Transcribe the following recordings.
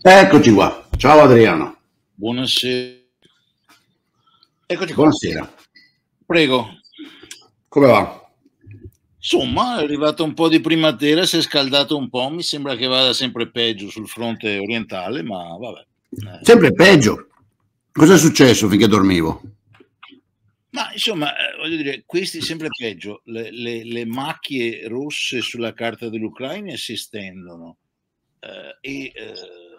Eccoci qua. Ciao Adriano. Buonasera. Eccoci qua. Buonasera. Prego. Come va? Insomma, è arrivato un po' di primavera, si è scaldato un po', mi sembra che vada sempre peggio sul fronte orientale, ma vabbè. Eh. Sempre peggio. Cosa è successo finché dormivo? Ma insomma, eh, voglio dire, questi sempre peggio, le, le, le macchie rosse sulla carta dell'Ucraina si estendono eh, e eh,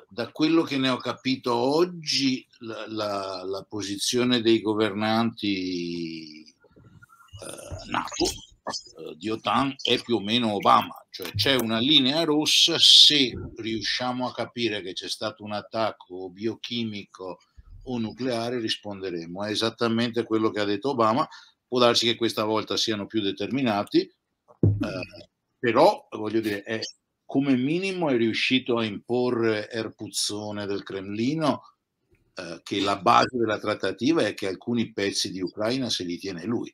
da quello che ne ho capito oggi la, la, la posizione dei governanti eh, NATO eh, di OTAN è più o meno Obama, cioè c'è una linea rossa se riusciamo a capire che c'è stato un attacco biochimico o nucleare risponderemo, è esattamente quello che ha detto Obama, può darsi che questa volta siano più determinati, eh, però voglio dire è come minimo è riuscito a imporre Erpuzzone del Cremlino eh, che la base della trattativa è che alcuni pezzi di Ucraina se li tiene lui,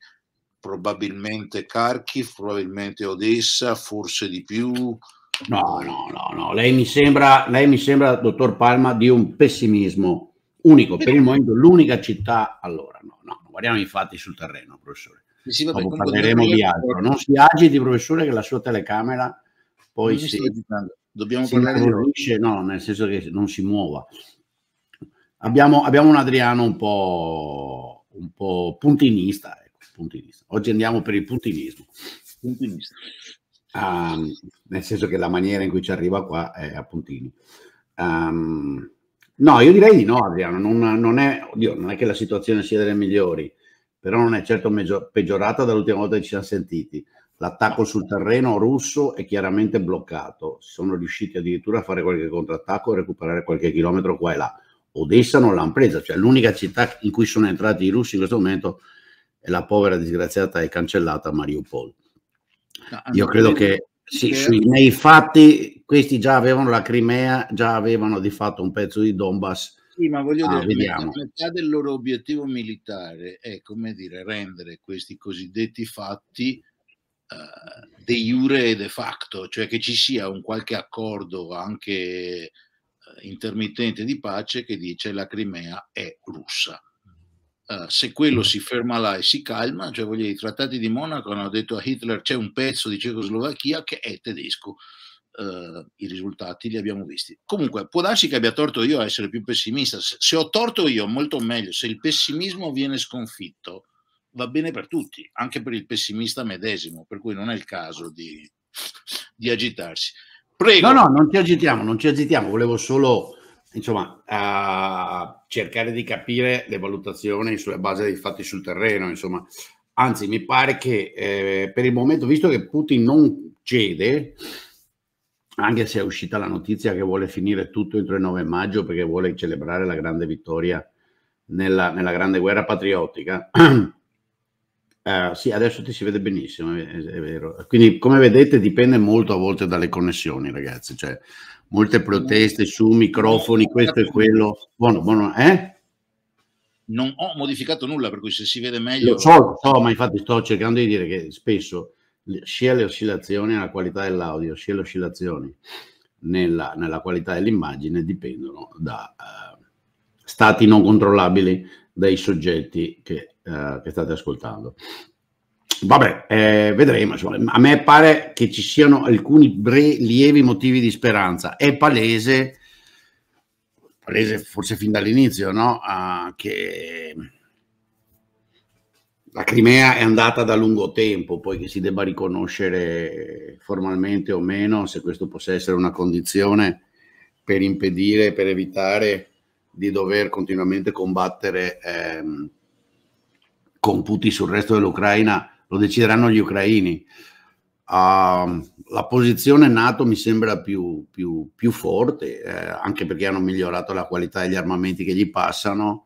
probabilmente Kharkiv, probabilmente Odessa, forse di più. No, no, no, no. Lei mi sembra, lei mi sembra dottor Palma, di un pessimismo unico. Per il momento l'unica città... Allora, no, no, guardiamo i fatti sul terreno, professore. Sì, vabbè, parleremo di altro. Non si agiti, professore, che la sua telecamera poi se, dobbiamo se parlare di... no, nel senso che non si muova. Abbiamo, abbiamo un Adriano un po', un po puntinista, ecco, puntinista, Oggi andiamo per il puntinismo. puntinista. Um, nel senso che la maniera in cui ci arriva qua è a puntini. Um, no, io direi di no, Adriano. Non, non, è, oddio, non è che la situazione sia delle migliori, però non è certo peggiorata dall'ultima volta che ci siamo sentiti. L'attacco sul terreno russo è chiaramente bloccato. Sono riusciti addirittura a fare qualche contrattacco e recuperare qualche chilometro qua e là. Odessa non l'hanno presa, cioè l'unica città in cui sono entrati i russi in questo momento è la povera disgraziata e cancellata Mariupol. Io credo che sì, sui, nei fatti questi già avevano la Crimea, già avevano di fatto un pezzo di Donbass. Sì, ma voglio ah, dire, la metà del loro obiettivo militare è, come dire, rendere questi cosiddetti fatti eh, de jure e de facto, cioè che ci sia un qualche accordo anche eh, intermittente di pace che dice la Crimea è russa. Uh, se quello mm. si ferma là e si calma, cioè voglio dire, i trattati di Monaco hanno detto a Hitler c'è un pezzo di Cecoslovacchia che è tedesco. Uh, I risultati li abbiamo visti. Comunque, può darsi che abbia torto io a essere più pessimista. Se, se ho torto io, molto meglio. Se il pessimismo viene sconfitto, va bene per tutti, anche per il pessimista medesimo, per cui non è il caso di, di agitarsi. Prego. No, no, non ci agitiamo, non ci agitiamo, volevo solo insomma, uh, cercare di capire le valutazioni sulla base dei fatti sul terreno, insomma. Anzi, mi pare che eh, per il momento, visto che Putin non cede, anche se è uscita la notizia che vuole finire tutto entro il 9 maggio perché vuole celebrare la grande vittoria nella, nella grande guerra patriottica, Uh, sì, adesso ti si vede benissimo, è, è, vero. Quindi, come vedete, dipende molto a volte dalle connessioni, ragazzi. Cioè, molte proteste su microfoni, questo e quello. Buono, buono, eh? Non ho modificato nulla, per cui se si vede meglio... Lo so, lo so, ma infatti sto cercando di dire che spesso sia le oscillazioni nella qualità dell'audio, sia le oscillazioni nella, nella qualità dell'immagine dipendono da uh, stati non controllabili dai soggetti che eh, che state ascoltando. Vabbè, eh, vedremo. Insomma. A me pare che ci siano alcuni bre- lievi motivi di speranza. È palese, palese forse fin dall'inizio, no? ah, che la Crimea è andata da lungo tempo, poi che si debba riconoscere formalmente o meno, se questo possa essere una condizione per impedire, per evitare di dover continuamente combattere. Ehm, computi sul resto dell'Ucraina lo decideranno gli ucraini. Uh, la posizione NATO mi sembra più, più, più forte, eh, anche perché hanno migliorato la qualità degli armamenti che gli passano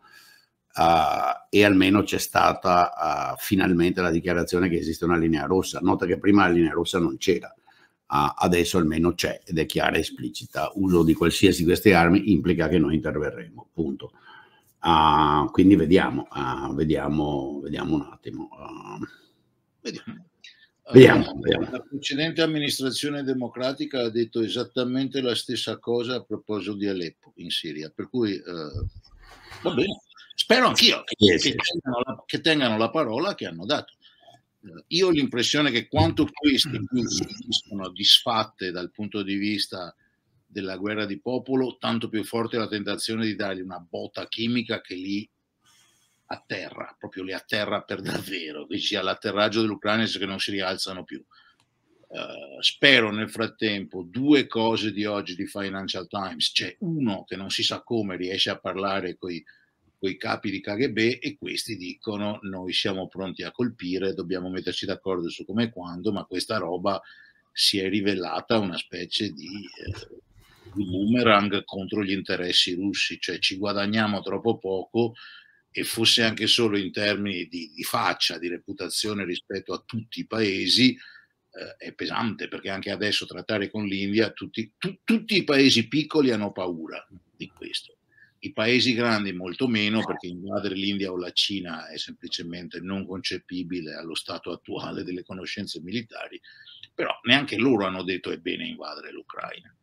uh, e almeno c'è stata uh, finalmente la dichiarazione che esiste una linea rossa. Nota che prima la linea rossa non c'era, adesso almeno c'è ed è chiara e esplicita. Uso di qualsiasi di queste armi implica che noi interverremo, punto. Uh, quindi vediamo, uh, vediamo, vediamo un attimo. Uh, vediamo. Mm. Eh, vediamo, vediamo. La precedente amministrazione democratica ha detto esattamente la stessa cosa a proposito di Aleppo in Siria, per cui eh, va bene. Spero anch'io che, yes, che, yes. Tengano la, che, tengano la, parola che hanno dato. Eh, io ho l'impressione che quanto queste più mm. sono disfatte dal punto di vista della guerra di popolo, tanto più forte la tentazione di dargli una botta chimica che li atterra, proprio li atterra per davvero, sia l'atterraggio dell'Ucraina che non si rialzano più. Uh, spero nel frattempo due cose di oggi di Financial Times, c'è uno che non si sa come riesce a parlare con i capi di KGB e questi dicono noi siamo pronti a colpire, dobbiamo metterci d'accordo su come e quando, ma questa roba si è rivelata una specie di... Eh, boomerang contro gli interessi russi, cioè ci guadagniamo troppo poco e fosse anche solo in termini di, di faccia, di reputazione rispetto a tutti i paesi, eh, è pesante perché anche adesso trattare con l'India, tutti, tu, tutti i paesi piccoli hanno paura di questo. I paesi grandi molto meno perché invadere l'India o la Cina è semplicemente non concepibile allo stato attuale delle conoscenze militari, però neanche loro hanno detto è bene invadere l'Ucraina.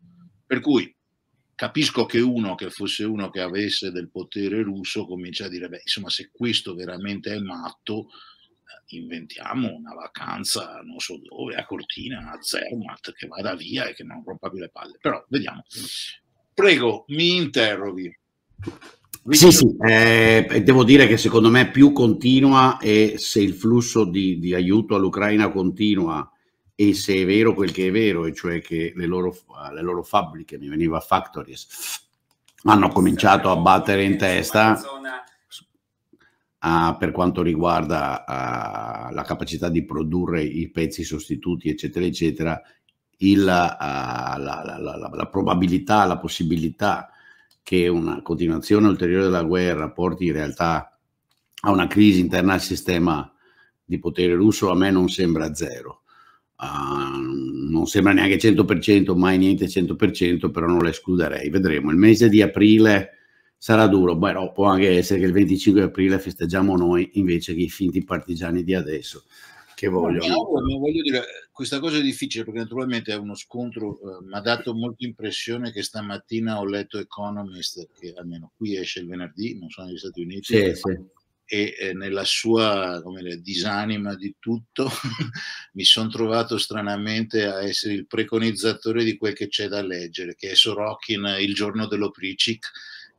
Per cui capisco che uno che fosse uno che avesse del potere russo comincia a dire, beh, insomma, se questo veramente è matto, eh, inventiamo una vacanza non so dove, a Cortina, a Zermatt, che vada via e che non rompa più le palle. Però vediamo. Prego, mi interroghi. sì, sì, eh, devo dire che secondo me più continua e se il flusso di, di aiuto all'Ucraina continua e se è vero quel che è vero, e cioè che le loro, le loro fabbriche, mi veniva factories, hanno cominciato a battere in testa a, per quanto riguarda a, la capacità di produrre i pezzi sostituti, eccetera, eccetera, il, a, la, la, la, la probabilità, la possibilità che una continuazione ulteriore della guerra porti in realtà a una crisi interna al sistema di potere russo a me non sembra zero Uh, non sembra neanche 100%, mai niente 100%, però non la escluderei. Vedremo. Il mese di aprile sarà duro, però può anche essere che il 25 aprile festeggiamo noi invece che i finti partigiani di adesso. Che vogliono. No, diciamo, voglio dire, questa cosa è difficile perché naturalmente è uno scontro, eh, mi ha dato molta impressione che stamattina ho letto Economist, che almeno qui esce il venerdì, non sono negli Stati Uniti, sì, sì e nella sua dire, disanima di tutto mi sono trovato stranamente a essere il preconizzatore di quel che c'è da leggere, che è Sorokin, Il giorno dell'Opricic,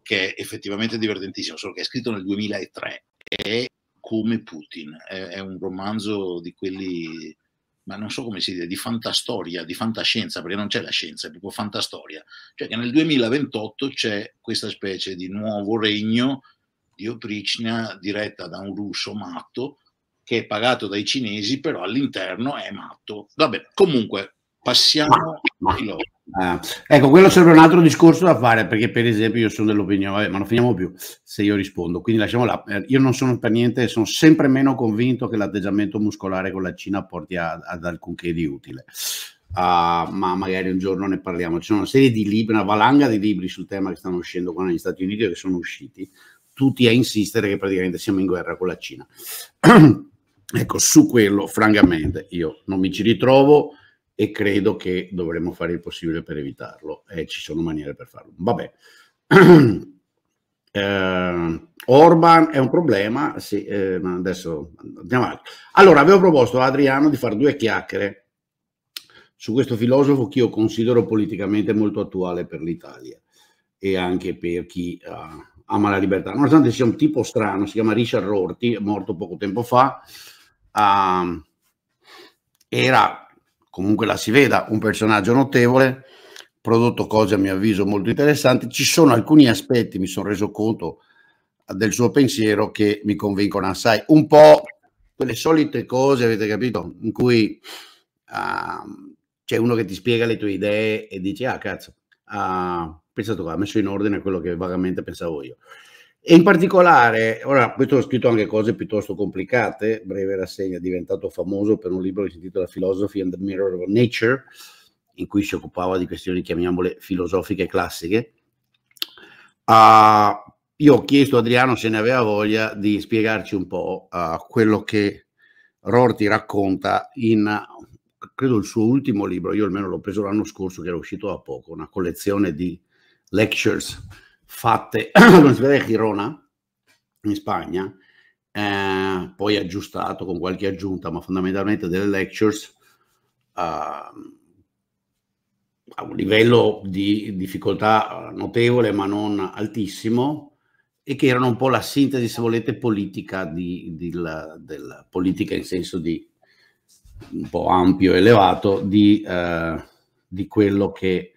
che è effettivamente divertentissimo, solo che è scritto nel 2003 è come Putin, è, è un romanzo di quelli ma non so come si dice, di fantastoria, di fantascienza, perché non c'è la scienza, è proprio fantastoria. Cioè che nel 2028 c'è questa specie di nuovo regno di Oprichnia diretta da un russo matto che è pagato dai cinesi, però all'interno è matto. Vabbè, comunque passiamo di loro. Ah, ecco, quello serve un altro discorso da fare perché, per esempio, io sono dell'opinione, vabbè, ma non finiamo più se io rispondo. Quindi lasciamo là. Eh, io non sono per niente, sono sempre meno convinto che l'atteggiamento muscolare con la Cina porti a, ad alcunché di utile. Uh, ma magari un giorno ne parliamo. Ci sono una serie di libri, una valanga di libri sul tema che stanno uscendo qua negli Stati Uniti che sono usciti tutti a insistere che praticamente siamo in guerra con la Cina. ecco, su quello, francamente, io non mi ci ritrovo e credo che dovremmo fare il possibile per evitarlo e ci sono maniere per farlo. Vabbè. eh, Orban è un problema, sì, eh, ma adesso andiamo avanti. Allora, avevo proposto a Adriano di fare due chiacchiere su questo filosofo che io considero politicamente molto attuale per l'Italia e anche per chi ha ama la libertà, nonostante sia un tipo strano, si chiama Richard Rorty, è morto poco tempo fa, uh, era comunque la si veda un personaggio notevole, prodotto cose a mio avviso molto interessanti, ci sono alcuni aspetti, mi sono reso conto del suo pensiero che mi convincono assai, un po' quelle solite cose, avete capito, in cui uh, c'è uno che ti spiega le tue idee e dici, ah cazzo, uh, pensato qua, ha messo in ordine quello che vagamente pensavo io. E in particolare, ora questo ho scritto anche cose piuttosto complicate, breve rassegna, è diventato famoso per un libro che si intitola Philosophy and the Mirror of Nature, in cui si occupava di questioni, chiamiamole, filosofiche classiche. Uh, io ho chiesto a Adriano se ne aveva voglia di spiegarci un po' uh, quello che Rorty racconta in, credo, il suo ultimo libro, io almeno l'ho preso l'anno scorso, che era uscito da poco, una collezione di lectures fatte all'Università di Girona, in Spagna, eh, poi aggiustato con qualche aggiunta, ma fondamentalmente delle lectures eh, a un livello di difficoltà eh, notevole ma non altissimo e che erano un po' la sintesi, se volete, politica di, di la, della politica in senso di un po' ampio, e elevato, di, eh, di quello che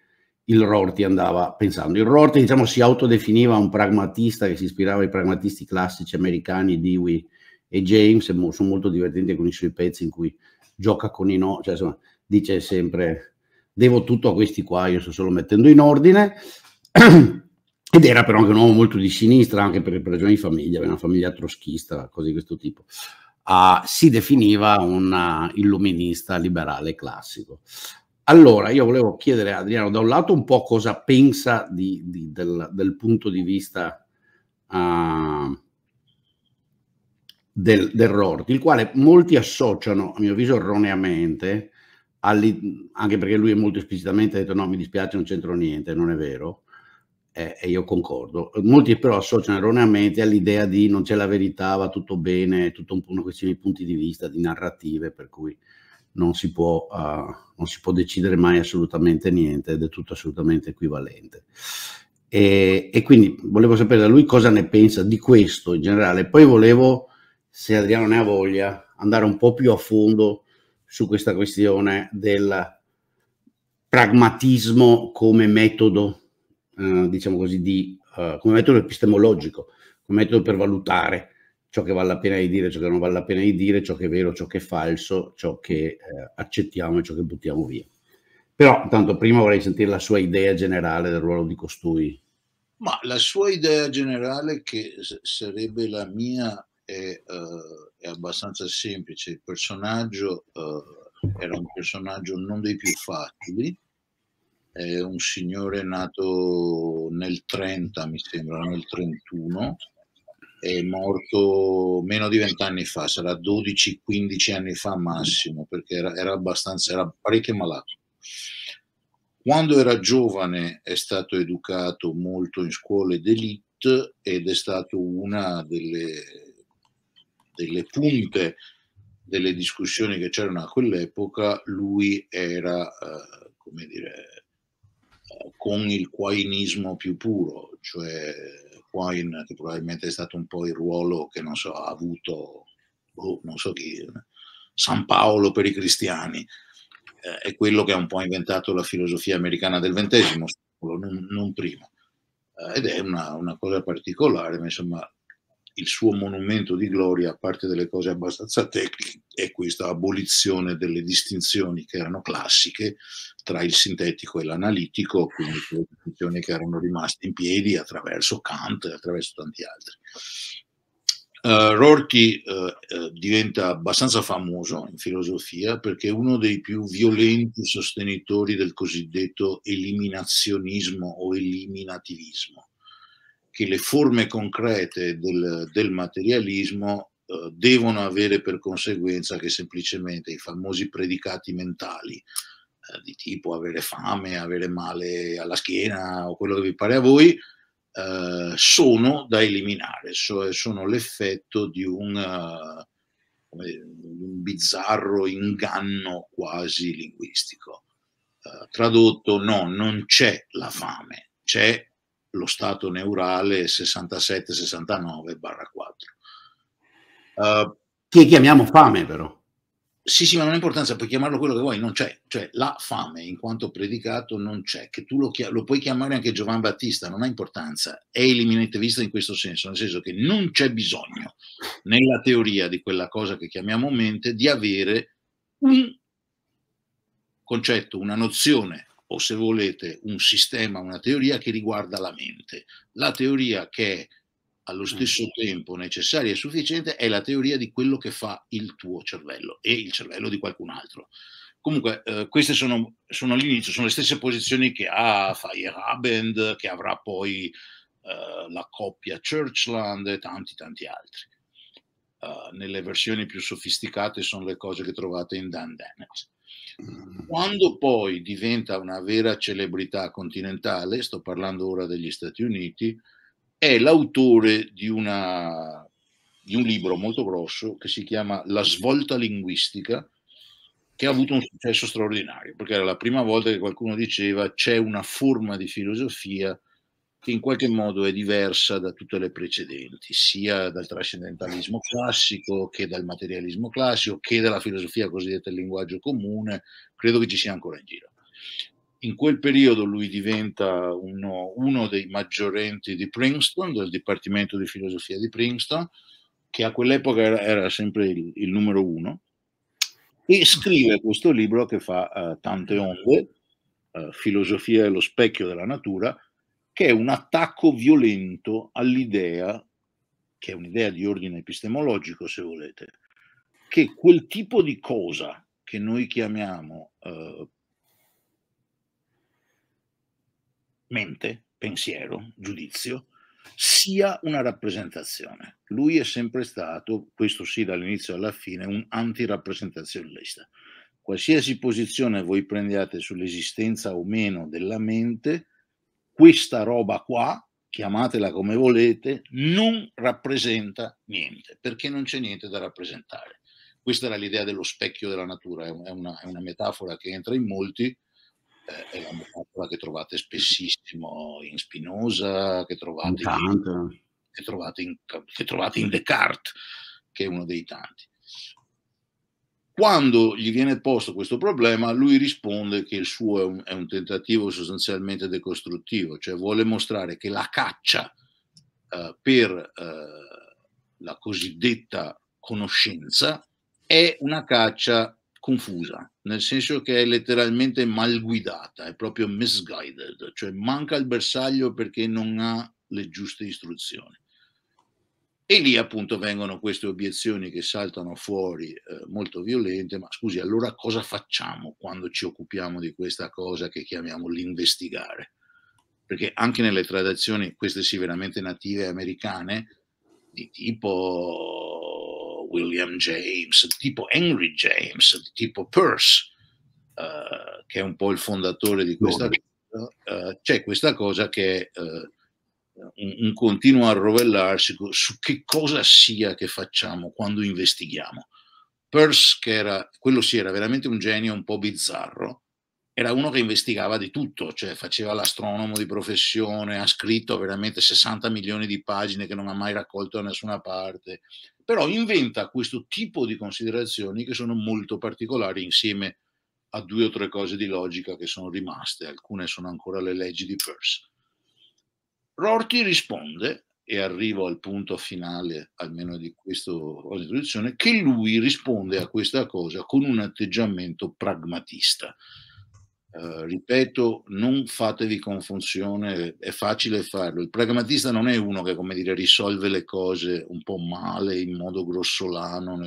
il Rorty andava pensando. Il Rorty diciamo, si autodefiniva un pragmatista che si ispirava ai pragmatisti classici americani, Dewey e James, e sono molto divertenti con i suoi pezzi in cui gioca con i no, cioè insomma, dice sempre devo tutto a questi qua, io sto solo mettendo in ordine. Ed era però anche un uomo molto di sinistra, anche per ragioni di famiglia, aveva una famiglia troschista, cose di questo tipo. Uh, si definiva un illuminista liberale classico. Allora, io volevo chiedere a Adriano, da un lato, un po' cosa pensa di, di, del, del, punto di vista uh, del, del Rort, il quale molti associano, a mio avviso erroneamente, anche perché lui è molto esplicitamente detto no, mi dispiace, non c'entro niente, non è vero, eh, e io concordo. Molti però associano erroneamente all'idea di non c'è la verità, va tutto bene, è tutto un, una questione di punti di vista, di narrative, per cui non si, può, uh, non si può decidere mai assolutamente niente ed è tutto assolutamente equivalente. E, e, quindi volevo sapere da lui cosa ne pensa di questo in generale. Poi volevo, se Adriano ne ha voglia, andare un po' più a fondo su questa questione del pragmatismo come metodo, eh, diciamo così, di, eh, come metodo epistemologico, come metodo per valutare ciò che vale la pena di dire, ciò che non vale la pena di dire, ciò che è vero, ciò che è falso, ciò che eh, accettiamo e ciò che buttiamo via. Però intanto prima vorrei sentire la sua idea generale del ruolo di costui. Ma la sua idea generale, che sarebbe la mia, è, uh, è abbastanza semplice. Il personaggio uh, era un personaggio non dei più facili, è un signore nato nel 30, mi sembra, nel 31, è morto meno di vent'anni fa, sarà 12-15 anni fa massimo, perché era, era, abbastanza, era parecchio malato. Quando era giovane è stato educato molto in scuole d'elite ed è stato una delle, delle punte delle discussioni che c'erano a quell'epoca. Lui era, eh, come dire, eh, con il quainismo più puro, cioè Coin, che probabilmente è stato un po' il ruolo che non so, ha avuto, boh, non so chi, San Paolo per i cristiani, eh, è quello che ha un po' inventato la filosofia americana del ventesimo secolo, non, non prima. Eh, ed è una, una cosa particolare, ma insomma il suo monumento di gloria, a parte delle cose abbastanza tecniche, è questa abolizione delle distinzioni che erano classiche tra il sintetico e l'analitico, quindi quelle distinzioni che erano rimaste in piedi attraverso Kant e attraverso tanti altri. Uh, Rorty uh, uh, diventa abbastanza famoso in filosofia perché è uno dei più violenti sostenitori del cosiddetto eliminazionismo o eliminativismo che le forme concrete del, del materialismo eh, devono avere per conseguenza che semplicemente i famosi predicati mentali eh, di tipo avere fame, avere male alla schiena o quello che vi pare a voi, eh, sono da eliminare, cioè sono l'effetto di un, uh, un bizzarro inganno quasi linguistico. Uh, tradotto, no, non c'è la fame, c'è lo stato neurale 67-69 barra 4. Uh, eh, che chiamiamo fame però. Sì, sì, ma non ha importanza, puoi chiamarlo quello che vuoi, non c'è. Cioè, la fame, in quanto predicato, non c'è. Che tu lo, chia- lo puoi chiamare anche Giovan Battista, non ha importanza. È eliminente vista in questo senso, nel senso che non c'è bisogno, nella teoria di quella cosa che chiamiamo mente, di avere un concetto, una nozione o se volete un sistema, una teoria che riguarda la mente. La teoria che è allo mm. stesso tempo necessaria e sufficiente è la teoria di quello che fa il tuo cervello e il cervello di qualcun altro. Comunque, eh, queste sono, sono all'inizio, sono le stesse posizioni che ha Feyerabend, che avrà poi eh, la coppia Churchland e tanti, tanti altri. Eh, nelle versioni più sofisticate sono le cose che trovate in Dan Dennett. Mm. Quando poi diventa una vera celebrità continentale, sto parlando ora degli Stati Uniti, è l'autore di, una, di un libro molto grosso che si chiama La svolta linguistica, che ha avuto un successo straordinario, perché era la prima volta che qualcuno diceva c'è una forma di filosofia che in qualche modo è diversa da tutte le precedenti, sia dal trascendentalismo classico che dal materialismo classico che dalla filosofia cosiddetta del linguaggio comune, credo che ci sia ancora in giro. In quel periodo lui diventa uno, uno dei maggiorenti di Princeton, del Dipartimento di Filosofia di Princeton, che a quell'epoca era, era sempre il, il, numero uno, e scrive questo libro che fa uh, tante onde, uh, Filosofia e lo specchio della natura, che è un attacco violento all'idea, che è un'idea di ordine epistemologico se volete, che quel tipo di cosa che noi chiamiamo eh, mente, pensiero, giudizio, sia una rappresentazione. Lui è sempre stato, questo sì dall'inizio alla fine, un antirappresentazionalista. Qualsiasi posizione voi prendiate sull'esistenza o meno della mente, questa roba qua, chiamatela come volete, non rappresenta niente, perché non c'è niente da rappresentare. Questa era l'idea dello specchio della natura, è una, è una metafora che entra in molti, eh, è la metafora che trovate spessissimo in Spinoza, che trovate in, che trovate in, che trovate in Descartes, che è uno dei tanti. Quando gli viene posto questo problema, lui risponde che il suo è un, è un tentativo sostanzialmente decostruttivo, cioè vuole mostrare che la caccia eh, per eh, la cosiddetta conoscenza è una caccia confusa, nel senso che è letteralmente mal guidata, è proprio misguided, cioè manca il bersaglio perché non ha le giuste istruzioni. E lì appunto vengono queste obiezioni che saltano fuori eh, molto violente, ma scusi, allora cosa facciamo quando ci occupiamo di questa cosa che chiamiamo l'investigare? Perché anche nelle tradizioni, queste sì veramente native americane, di tipo William James, di tipo Henry James, di tipo Peirce, eh, che è un po' il fondatore di questa cosa, eh, c'è questa cosa che... Eh, un, un continuo arrovellarsi su che cosa sia che facciamo quando investighiamo. Peirce, che era, quello sì, era veramente un genio un po' bizzarro, era uno che investigava di tutto, cioè faceva l'astronomo di professione, ha scritto veramente 60 milioni di pagine che non ha mai raccolto da nessuna parte, però inventa questo tipo di considerazioni che sono molto particolari insieme a due o tre cose di logica che sono rimaste, alcune sono ancora le leggi di Peirce. Rorty risponde, e arrivo al punto finale almeno di questa introduzione, che lui risponde a questa cosa con un atteggiamento pragmatista. Uh, ripeto, non fatevi confusione, è facile farlo. Il pragmatista non è uno che, come dire, risolve le cose un po' male, in modo grossolano.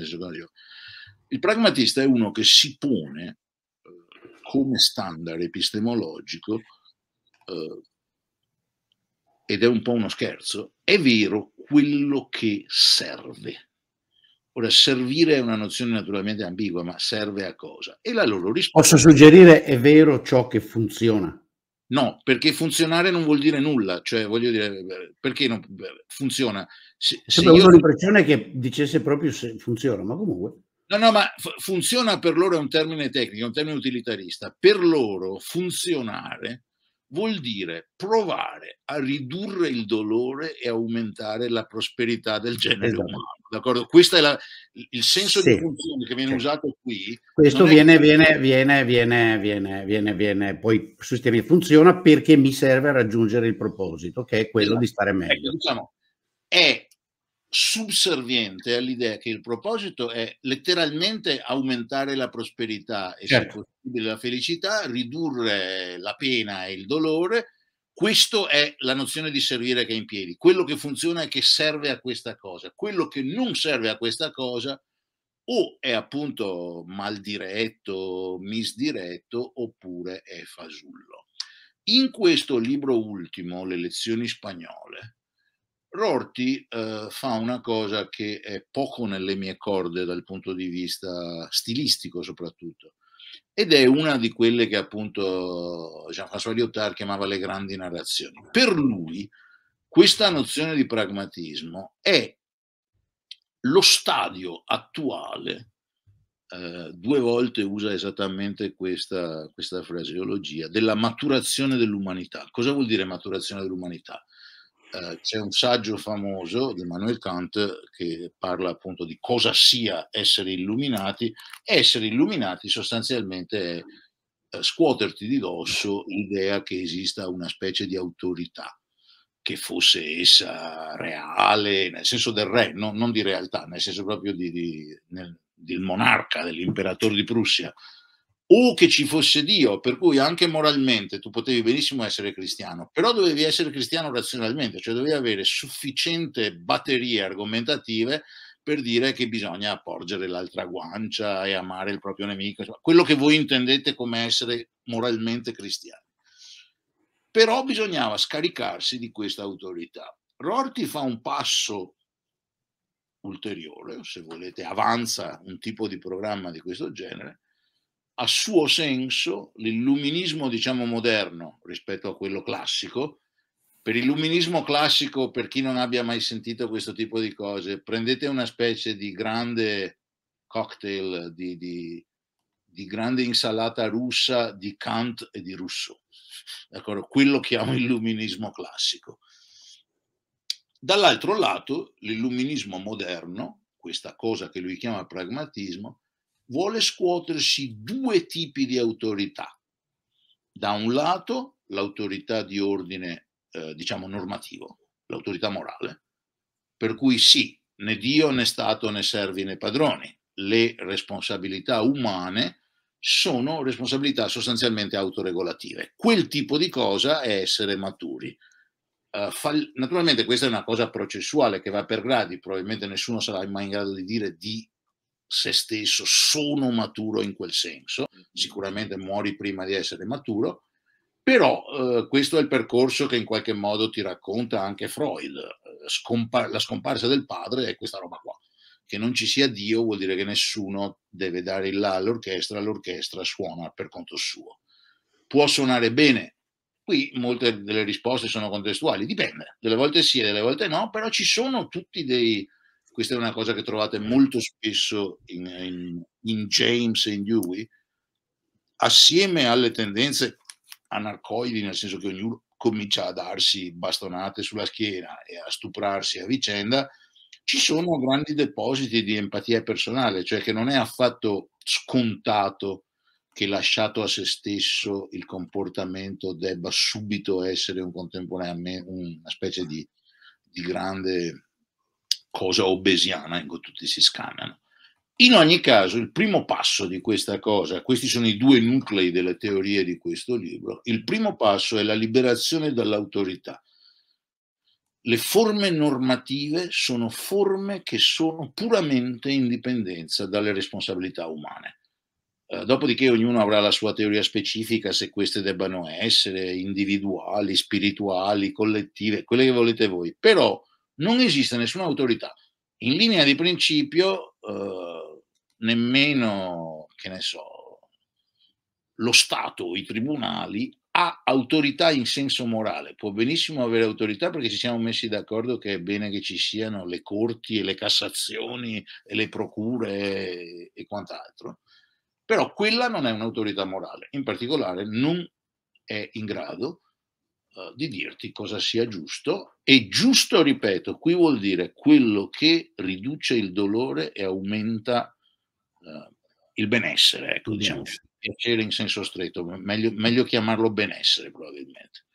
Il pragmatista è uno che si pone uh, come standard epistemologico uh, ed è un po' uno scherzo, è vero quello che serve. Ora, servire è una nozione naturalmente ambigua, ma serve a cosa? E la loro risposta... Posso suggerire, è vero ciò che funziona? No, perché funzionare non vuol dire nulla, cioè voglio dire, perché non funziona? Se, se io... l'impressione che dicesse proprio se funziona, ma comunque... No, no, ma funziona per loro è un termine tecnico, è un termine utilitarista. Per loro funzionare vuol dire provare a ridurre il dolore e aumentare la prosperità del genere esatto. umano. D'accordo? Questo è la, il senso sì. di funzione che viene sì. usato qui. Questo viene, viene, viene, viene, viene, viene, viene, poi sistemi funziona perché mi serve a raggiungere il proposito, che è quello esatto. di stare meglio. Ecco, diciamo, è subserviente all'idea che il proposito è letteralmente aumentare la prosperità e certo della felicità, ridurre la pena e il dolore. Questa è la nozione di servire che è in piedi. Quello che funziona è che serve a questa cosa. Quello che non serve a questa cosa o è appunto mal diretto, misdiretto, oppure è fasullo. In questo libro ultimo, Le lezioni spagnole, Rorti eh, fa una cosa che è poco nelle mie corde dal punto di vista stilistico soprattutto ed è una di quelle che appunto Jean-François Lyotard chiamava le grandi narrazioni. Per lui questa nozione di pragmatismo è lo stadio attuale, eh, due volte usa esattamente questa, questa fraseologia, della maturazione dell'umanità. Cosa vuol dire maturazione dell'umanità? Eh, c'è un saggio famoso di Manuel Kant che parla appunto di cosa sia essere illuminati. Essere illuminati sostanzialmente è eh, scuoterti di dosso l'idea che esista una specie di autorità, che fosse essa reale, nel senso del re, no? non di realtà, nel senso proprio di, di, nel, del monarca, dell'imperatore di Prussia, o che ci fosse Dio, per cui anche moralmente tu potevi benissimo essere cristiano, però dovevi essere cristiano razionalmente, cioè dovevi avere sufficiente batterie argomentative per dire che bisogna porgere l'altra guancia e amare il proprio nemico, insomma, quello che voi intendete come essere moralmente cristiano. Però bisognava scaricarsi di questa autorità. Rorti fa un passo ulteriore, se volete, avanza un tipo di programma di questo genere, a suo senso l'illuminismo, diciamo, moderno rispetto a quello classico. Per illuminismo classico, per chi non abbia mai sentito questo tipo di cose, prendete una specie di grande cocktail, di, di, di grande insalata russa di Kant e di Rousseau. D'accordo? Quello chiamo illuminismo classico. Dall'altro lato, l'illuminismo moderno, questa cosa che lui chiama pragmatismo, vuole scuotersi due tipi di autorità. Da un lato l'autorità di ordine, eh, diciamo, normativo, l'autorità morale, per cui sì, né Dio né Stato né servi né padroni, le responsabilità umane sono responsabilità sostanzialmente autoregolative. Quel tipo di cosa è essere maturi. Uh, eh, fal- naturalmente questa è una cosa processuale che va per gradi, probabilmente nessuno sarà mai in grado di dire di se stesso, sono maturo in quel senso, sicuramente muori prima di essere maturo, però eh, questo è il percorso che in qualche modo ti racconta anche Freud, eh, Scompa- la scomparsa del padre è questa roba qua, che non ci sia Dio vuol dire che nessuno deve dare il là all'orchestra, l'orchestra suona per conto suo. Può suonare bene, Qui molte delle risposte sono contestuali, dipende, delle volte sì e delle volte no, però ci sono tutti dei, questa è una cosa che trovate molto spesso in, in, in James e in Dewey, assieme alle tendenze anarcoidi, nel senso che ognuno comincia a darsi bastonate sulla schiena e a stuprarsi a vicenda, ci sono grandi depositi di empatia personale, cioè che non è affatto scontato che lasciato a se stesso il comportamento debba subito essere un contemporaneamente una specie di, di grande cosa obesiana, in cui tutti si scambiano. In ogni caso, il primo passo di questa cosa, questi sono i due nuclei delle teorie di questo libro, il primo passo è la liberazione dall'autorità. Le forme normative sono forme che sono puramente in dipendenza dalle responsabilità umane. Eh, dopodiché ognuno avrà la sua teoria specifica se queste debbano essere individuali, spirituali, collettive, quelle che volete voi. Però non esiste nessuna autorità. In linea di principio, eh, nemmeno, che ne so, lo Stato i tribunali ha autorità in senso morale, può benissimo avere autorità perché ci siamo messi d'accordo che è bene che ci siano le corti e le cassazioni e le procure e quant'altro, però quella non è un'autorità morale, in particolare non è in grado eh, di dirti cosa sia giusto e giusto, ripeto, qui vuol dire quello che riduce il dolore e aumenta uh, il benessere, ecco, diciamo, piacere in senso stretto, meglio, meglio chiamarlo benessere probabilmente.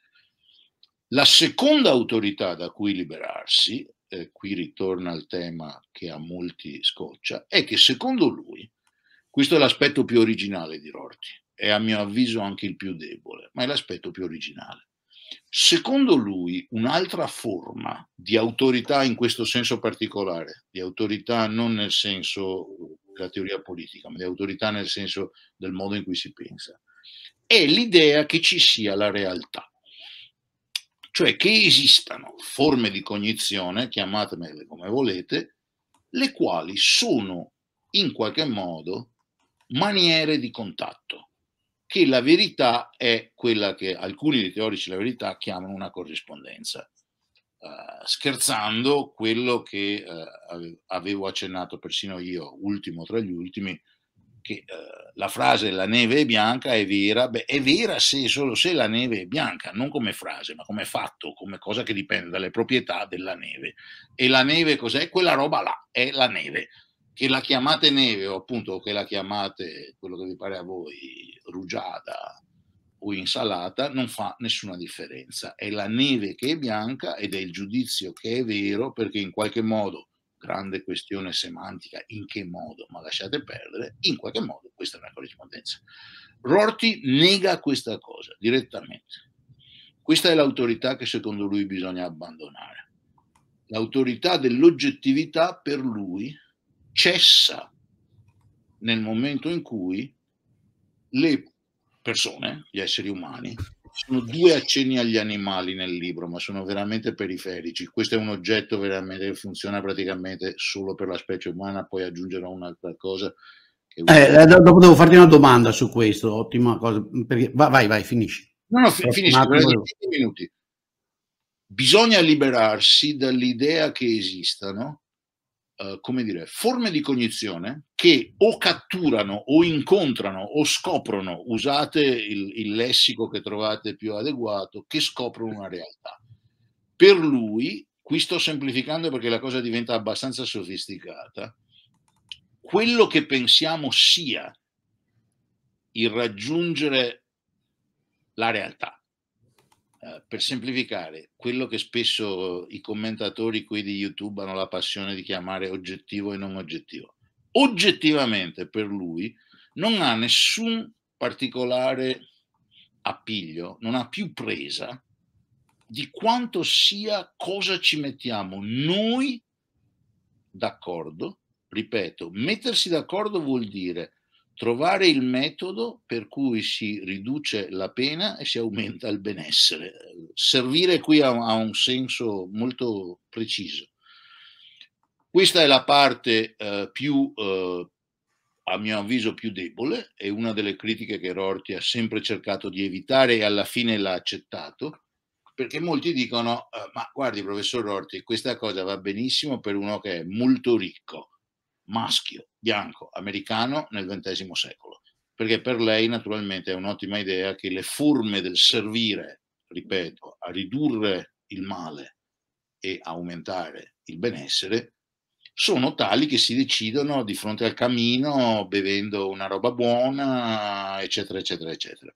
La seconda autorità da cui liberarsi, eh, qui ritorna al tema che a molti scoccia, è che secondo lui, questo è l'aspetto più originale di Rorty, è a mio avviso anche il più debole, ma è l'aspetto più originale. Secondo lui un'altra forma di autorità in questo senso particolare, di autorità non nel senso della eh, teoria politica, ma di autorità nel senso del modo in cui si pensa, è l'idea che ci sia la realtà, cioè che esistano forme di cognizione, chiamatemele come volete, le quali sono in qualche modo maniere di contatto che la verità è quella che alcuni teorici della verità chiamano una corrispondenza. Uh, scherzando, quello che uh, avevo accennato persino io, ultimo tra gli ultimi, che uh, la frase la neve è bianca è vera, beh, è vera se, solo se la neve è bianca, non come frase, ma come fatto, come cosa che dipende dalle proprietà della neve. E la neve cos'è? Quella roba là, è la neve che la chiamate neve o appunto che la chiamate quello che vi pare a voi, rugiada o insalata, non fa nessuna differenza. È la neve che è bianca ed è il giudizio che è vero perché in qualche modo, grande questione semantica, in che modo, ma lasciate perdere, in qualche modo questa è una corrispondenza. Rorty nega questa cosa direttamente. Questa è l'autorità che secondo lui bisogna abbandonare. L'autorità dell'oggettività per lui cessa nel momento in cui le persone, gli esseri umani, sono due accenni agli animali nel libro, ma sono veramente periferici. Questo è un oggetto veramente che funziona praticamente solo per la specie umana, poi aggiungerò un'altra cosa. Che... Eh, eh dopo devo farti una domanda su questo, ottima cosa. Perché... Vai, vai, finisci. No, no, fin- finisci, minuti. Bisogna liberarsi dall'idea che esistano eh, come dire, forme di cognizione che o catturano o incontrano o scoprono, usate il, il lessico che trovate più adeguato, che scoprono una realtà. Per lui, qui sto semplificando perché la cosa diventa abbastanza sofisticata, quello che pensiamo sia il raggiungere la realtà eh, per semplificare, quello che spesso eh, i commentatori qui di YouTube hanno la passione di chiamare oggettivo e non oggettivo, oggettivamente per lui non ha nessun particolare appiglio, non ha più presa di quanto sia cosa ci mettiamo noi d'accordo. Ripeto, mettersi d'accordo vuol dire trovare il metodo per cui si riduce la pena e si aumenta il benessere. Servire qui ha, ha un senso molto preciso. Questa è la parte eh, più, eh, a mio avviso, più debole, è una delle critiche che Rorty ha sempre cercato di evitare e alla fine l'ha accettato, perché molti dicono, eh, ma guardi professor Rorty, questa cosa va benissimo per uno che è molto ricco, maschio, bianco, americano nel XX secolo, perché per lei naturalmente è un'ottima idea che le forme del servire, ripeto, a ridurre il male e aumentare il benessere, sono tali che si decidono di fronte al camino bevendo una roba buona, eccetera, eccetera, eccetera.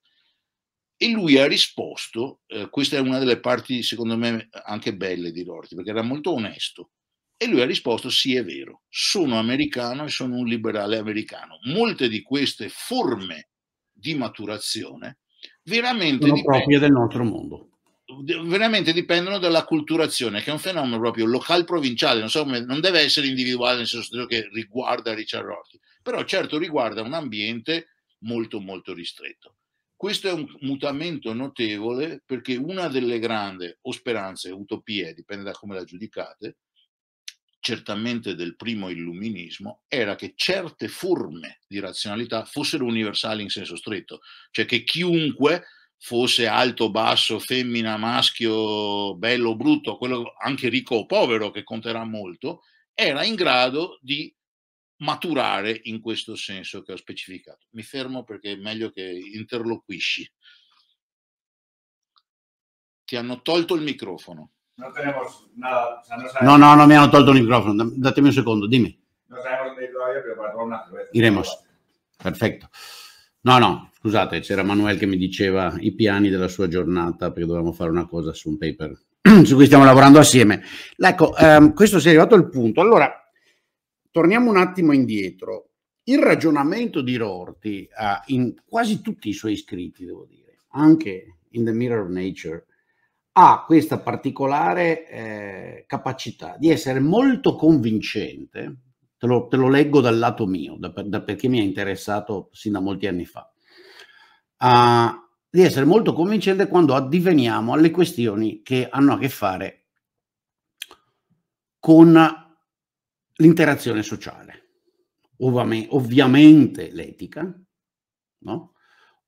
E lui ha risposto, eh, questa è una delle parti secondo me anche belle di Rorty, perché era molto onesto, e lui ha risposto sì è vero, sono americano e sono un liberale americano. Molte di queste forme di maturazione veramente sono dipendono, proprie del nostro mondo. Veramente dipendono dalla culturazione, che è un fenomeno proprio local provinciale, non, so come, non deve essere individuale nel senso che riguarda Richard Rorty, però certo riguarda un ambiente molto molto ristretto. Questo è un mutamento notevole perché una delle grandi o speranze, utopie, dipende da come la giudicate, certamente del primo illuminismo, era che certe forme di razionalità fossero universali in senso stretto, cioè che chiunque fosse alto, basso, femmina, maschio, bello, brutto, quello anche ricco o povero, che conterà molto, era in grado di maturare in questo senso che ho specificato. Mi fermo perché è meglio che interloquisci. Ti hanno tolto il microfono. No tenemos nada. O sea, no, no, no, no me han tolto el micrófono. Dáteme un segundo, dime. No sabemos dónde ir pero para tomar una cerveza. Iremos. Perfetto. No, no, scusate, c'era Manuel che mi diceva i piani della sua giornata perché dovevamo fare una cosa su un paper su cui stiamo lavorando assieme. Ecco, ehm, questo si è arrivato al punto. Allora, torniamo un attimo indietro. Il ragionamento di Rorty eh, in quasi tutti i suoi scritti, devo dire, anche in The Mirror of Nature, ha questa particolare eh, capacità di essere molto convincente, te lo, te lo leggo dal lato mio, da, da, perché mi ha interessato sin da molti anni fa, a, di essere molto convincente quando addiveniamo alle questioni che hanno a che fare con l'interazione sociale, ovviamente l'etica, no?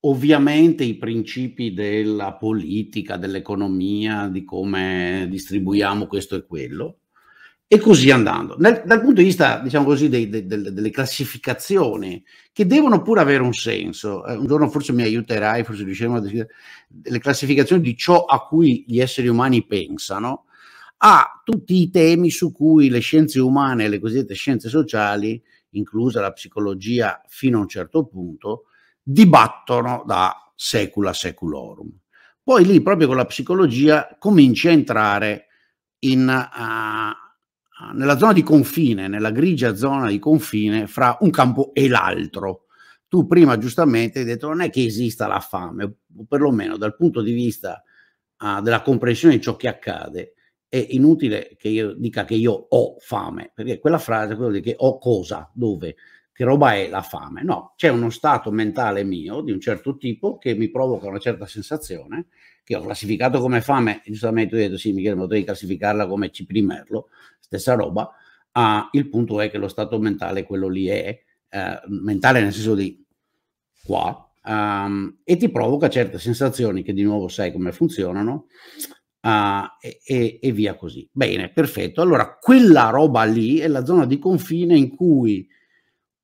Ovviamente i principi della politica, dell'economia, di come distribuiamo questo e quello, e così andando. Nel, dal punto di vista, diciamo così, dei, dei, delle classificazioni, che devono pure avere un senso, eh, un giorno forse mi aiuterai, forse riusciremo a decidere, le classificazioni di ciò a cui gli esseri umani pensano, a tutti i temi su cui le scienze umane le cosiddette scienze sociali, inclusa la psicologia fino a un certo punto, dibattono da secula seculorum. Poi lì, proprio con la psicologia, cominci a entrare in, uh, nella zona di confine, nella grigia zona di confine fra un campo e l'altro. Tu prima giustamente hai detto non è che esista la fame, o perlomeno dal punto di vista uh, della comprensione di ciò che accade, è inutile che io dica che io ho fame, perché quella frase è quello di che ho cosa, dove, che roba è la fame? No, c'è uno stato mentale mio di un certo tipo che mi provoca una certa sensazione che ho classificato come fame, giustamente ho detto sì Michele, ma devi classificarla come ciprimerlo, stessa roba, ah, il punto è che lo stato mentale quello lì è, eh, mentale nel senso di qua, um, e ti provoca certe sensazioni che di nuovo sai come funzionano uh, e, e, e via così. Bene, perfetto. Allora, quella roba lì è la zona di confine in cui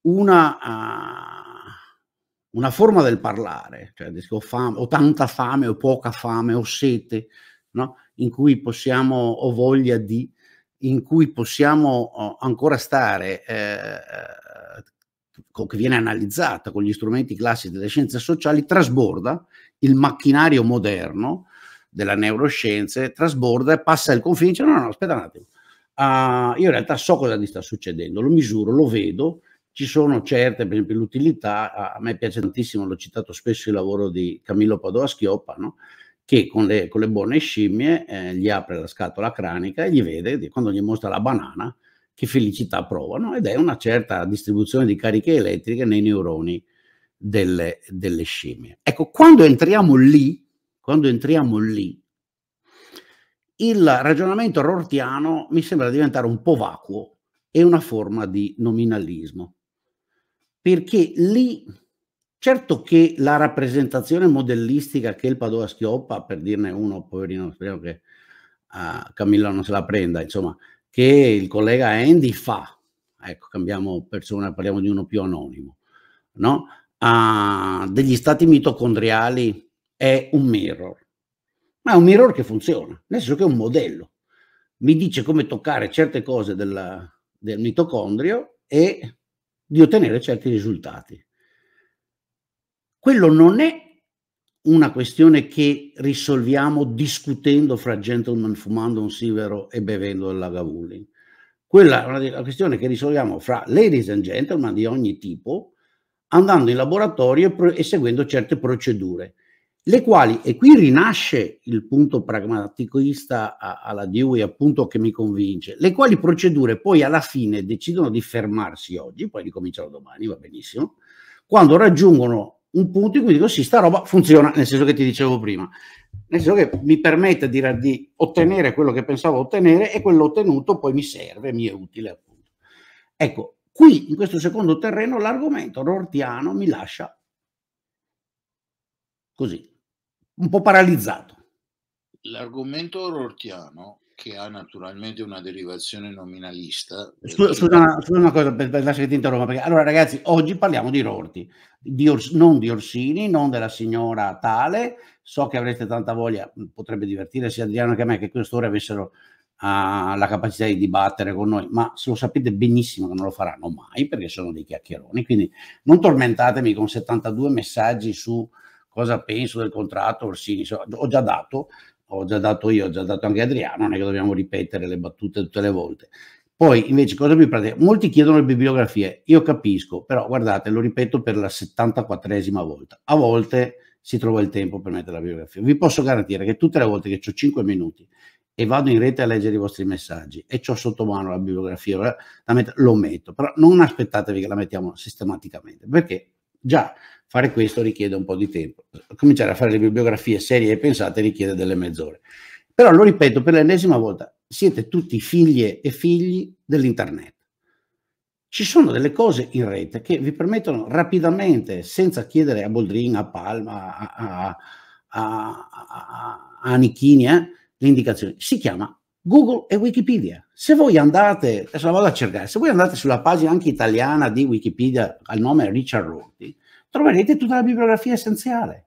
una, uh, una forma del parlare, cioè ho, fame, ho tanta fame, ho poca fame, ho sete, no? in cui possiamo, ho voglia di, in cui possiamo eh, ancora stare, eh, che viene analizzata con gli strumenti classici delle scienze sociali, trasborda il macchinario moderno della neuroscienze, trasborda e passa il confine, dice no, no, aspetta un attimo, uh, io in realtà so cosa mi sta succedendo, lo misuro, lo vedo, ci sono certe, per esempio l'utilità, a, a me piace tantissimo, l'ho citato spesso il lavoro di Camillo Padova Schioppa, no? che con le, con le, buone scimmie eh, gli apre la scatola cranica e gli vede, quando gli mostra la banana, che felicità provano ed è una certa distribuzione di cariche elettriche nei neuroni delle, delle scimmie. Ecco, quando entriamo lì, quando entriamo lì, il ragionamento rortiano mi sembra diventare un po' vacuo e una forma di nominalismo perché lì certo che la rappresentazione modellistica che il Padova schioppa, per dirne uno, poverino, spero che uh, Camillo non se la prenda, insomma, che il collega Andy fa, ecco, cambiamo persona, parliamo di uno più anonimo, no? Uh, degli stati mitocondriali è un mirror, ma è un mirror che funziona, nel senso che è un modello, mi dice come toccare certe cose della, del mitocondrio e di ottenere certi risultati. Quello non è una questione che risolviamo discutendo fra gentleman fumando un sigaro e bevendo del lagavulin. Quella è una questione che risolviamo fra ladies and gentlemen di ogni tipo, andando in laboratorio e seguendo certe procedure le quali, e qui rinasce il punto pragmaticista alla Dewey appunto che mi convince, le quali procedure poi alla fine decidono di fermarsi oggi, poi ricominciano domani, va benissimo, quando raggiungono un punto in cui dico sì, sta roba funziona, nel senso che ti dicevo prima, nel senso che mi permette di, di ottenere quello che pensavo ottenere e quello ottenuto poi mi serve, mi è utile appunto. Ecco, qui in questo secondo terreno l'argomento rortiano mi lascia così un po' paralizzato. L'argomento rortiano, che ha naturalmente una derivazione nominalista. Scusa, scusa, una, scusa una, cosa, per, per lascia che ti interrompa, perché allora ragazzi, oggi parliamo di Rorti, di Ors, non di Orsini, non della signora tale, so che avrete tanta voglia, mm, potrebbe divertire sia Adriano che a me che quest'ora avessero uh, la capacità di dibattere con noi, ma se lo sapete benissimo che non lo faranno mai perché sono dei chiacchieroni, quindi non tormentatemi con 72 messaggi su cosa penso del contratto Orsini, so, ho già dato, ho già dato io, ho già dato anche Adriano, non è che dobbiamo ripetere le battute tutte le volte. Poi invece cosa più pratica? Molti chiedono le bibliografie, io capisco, però guardate, lo ripeto per la 74esima volta, a volte si trova il tempo per mettere la bibliografia. Vi posso garantire che tutte le volte che ho 5 minuti e vado in rete a leggere i vostri messaggi e ho sotto mano la bibliografia, la met- lo metto, però non aspettatevi che la mettiamo sistematicamente, perché Già, fare questo richiede un po' di tempo. Cominciare a fare le bibliografie serie e pensate richiede delle mezz'ore. Però lo ripeto per l'ennesima volta, siete tutti figlie e figli dell'internet. Ci sono delle cose in rete che vi permettono rapidamente, senza chiedere a Boldrin, a Palma, a, a, a, a Anichini, eh, le indicazioni. Si chiama Google e Wikipedia. Se voi andate, adesso la vado a cercare, se voi andate sulla pagina anche italiana di Wikipedia al nome Richard Rorty, troverete tutta la bibliografia essenziale.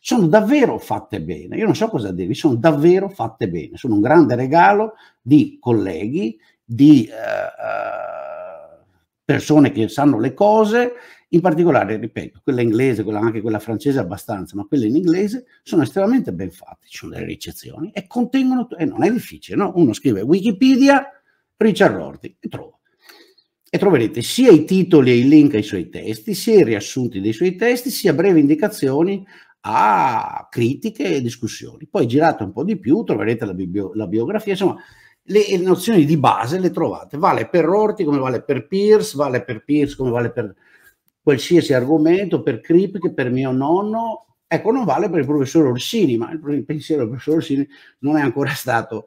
Sono davvero fatte bene, io non so cosa dirvi, sono davvero fatte bene, sono un grande regalo di colleghi, di eh, eh persone che sanno le cose in particolare, ripeto, quella inglese, quella, anche quella francese abbastanza, ma quelle in inglese sono estremamente ben fatte, ci sono delle ricezioni e contengono, e non è difficile, no? uno scrive Wikipedia, Richard Rorty e trova. E troverete sia i titoli e i link ai suoi testi, sia i riassunti dei suoi testi, sia brevi indicazioni a critiche e discussioni. Poi girate un po' di più, troverete la, bio, la biografia, insomma, le, le, nozioni di base le trovate. Vale per Rorty come vale per Pierce, vale per Pierce come vale per qualsiasi argomento per Crip per mio nonno, ecco, non vale per il professor Orsini, ma il pensiero del professor Orsini non è ancora stato,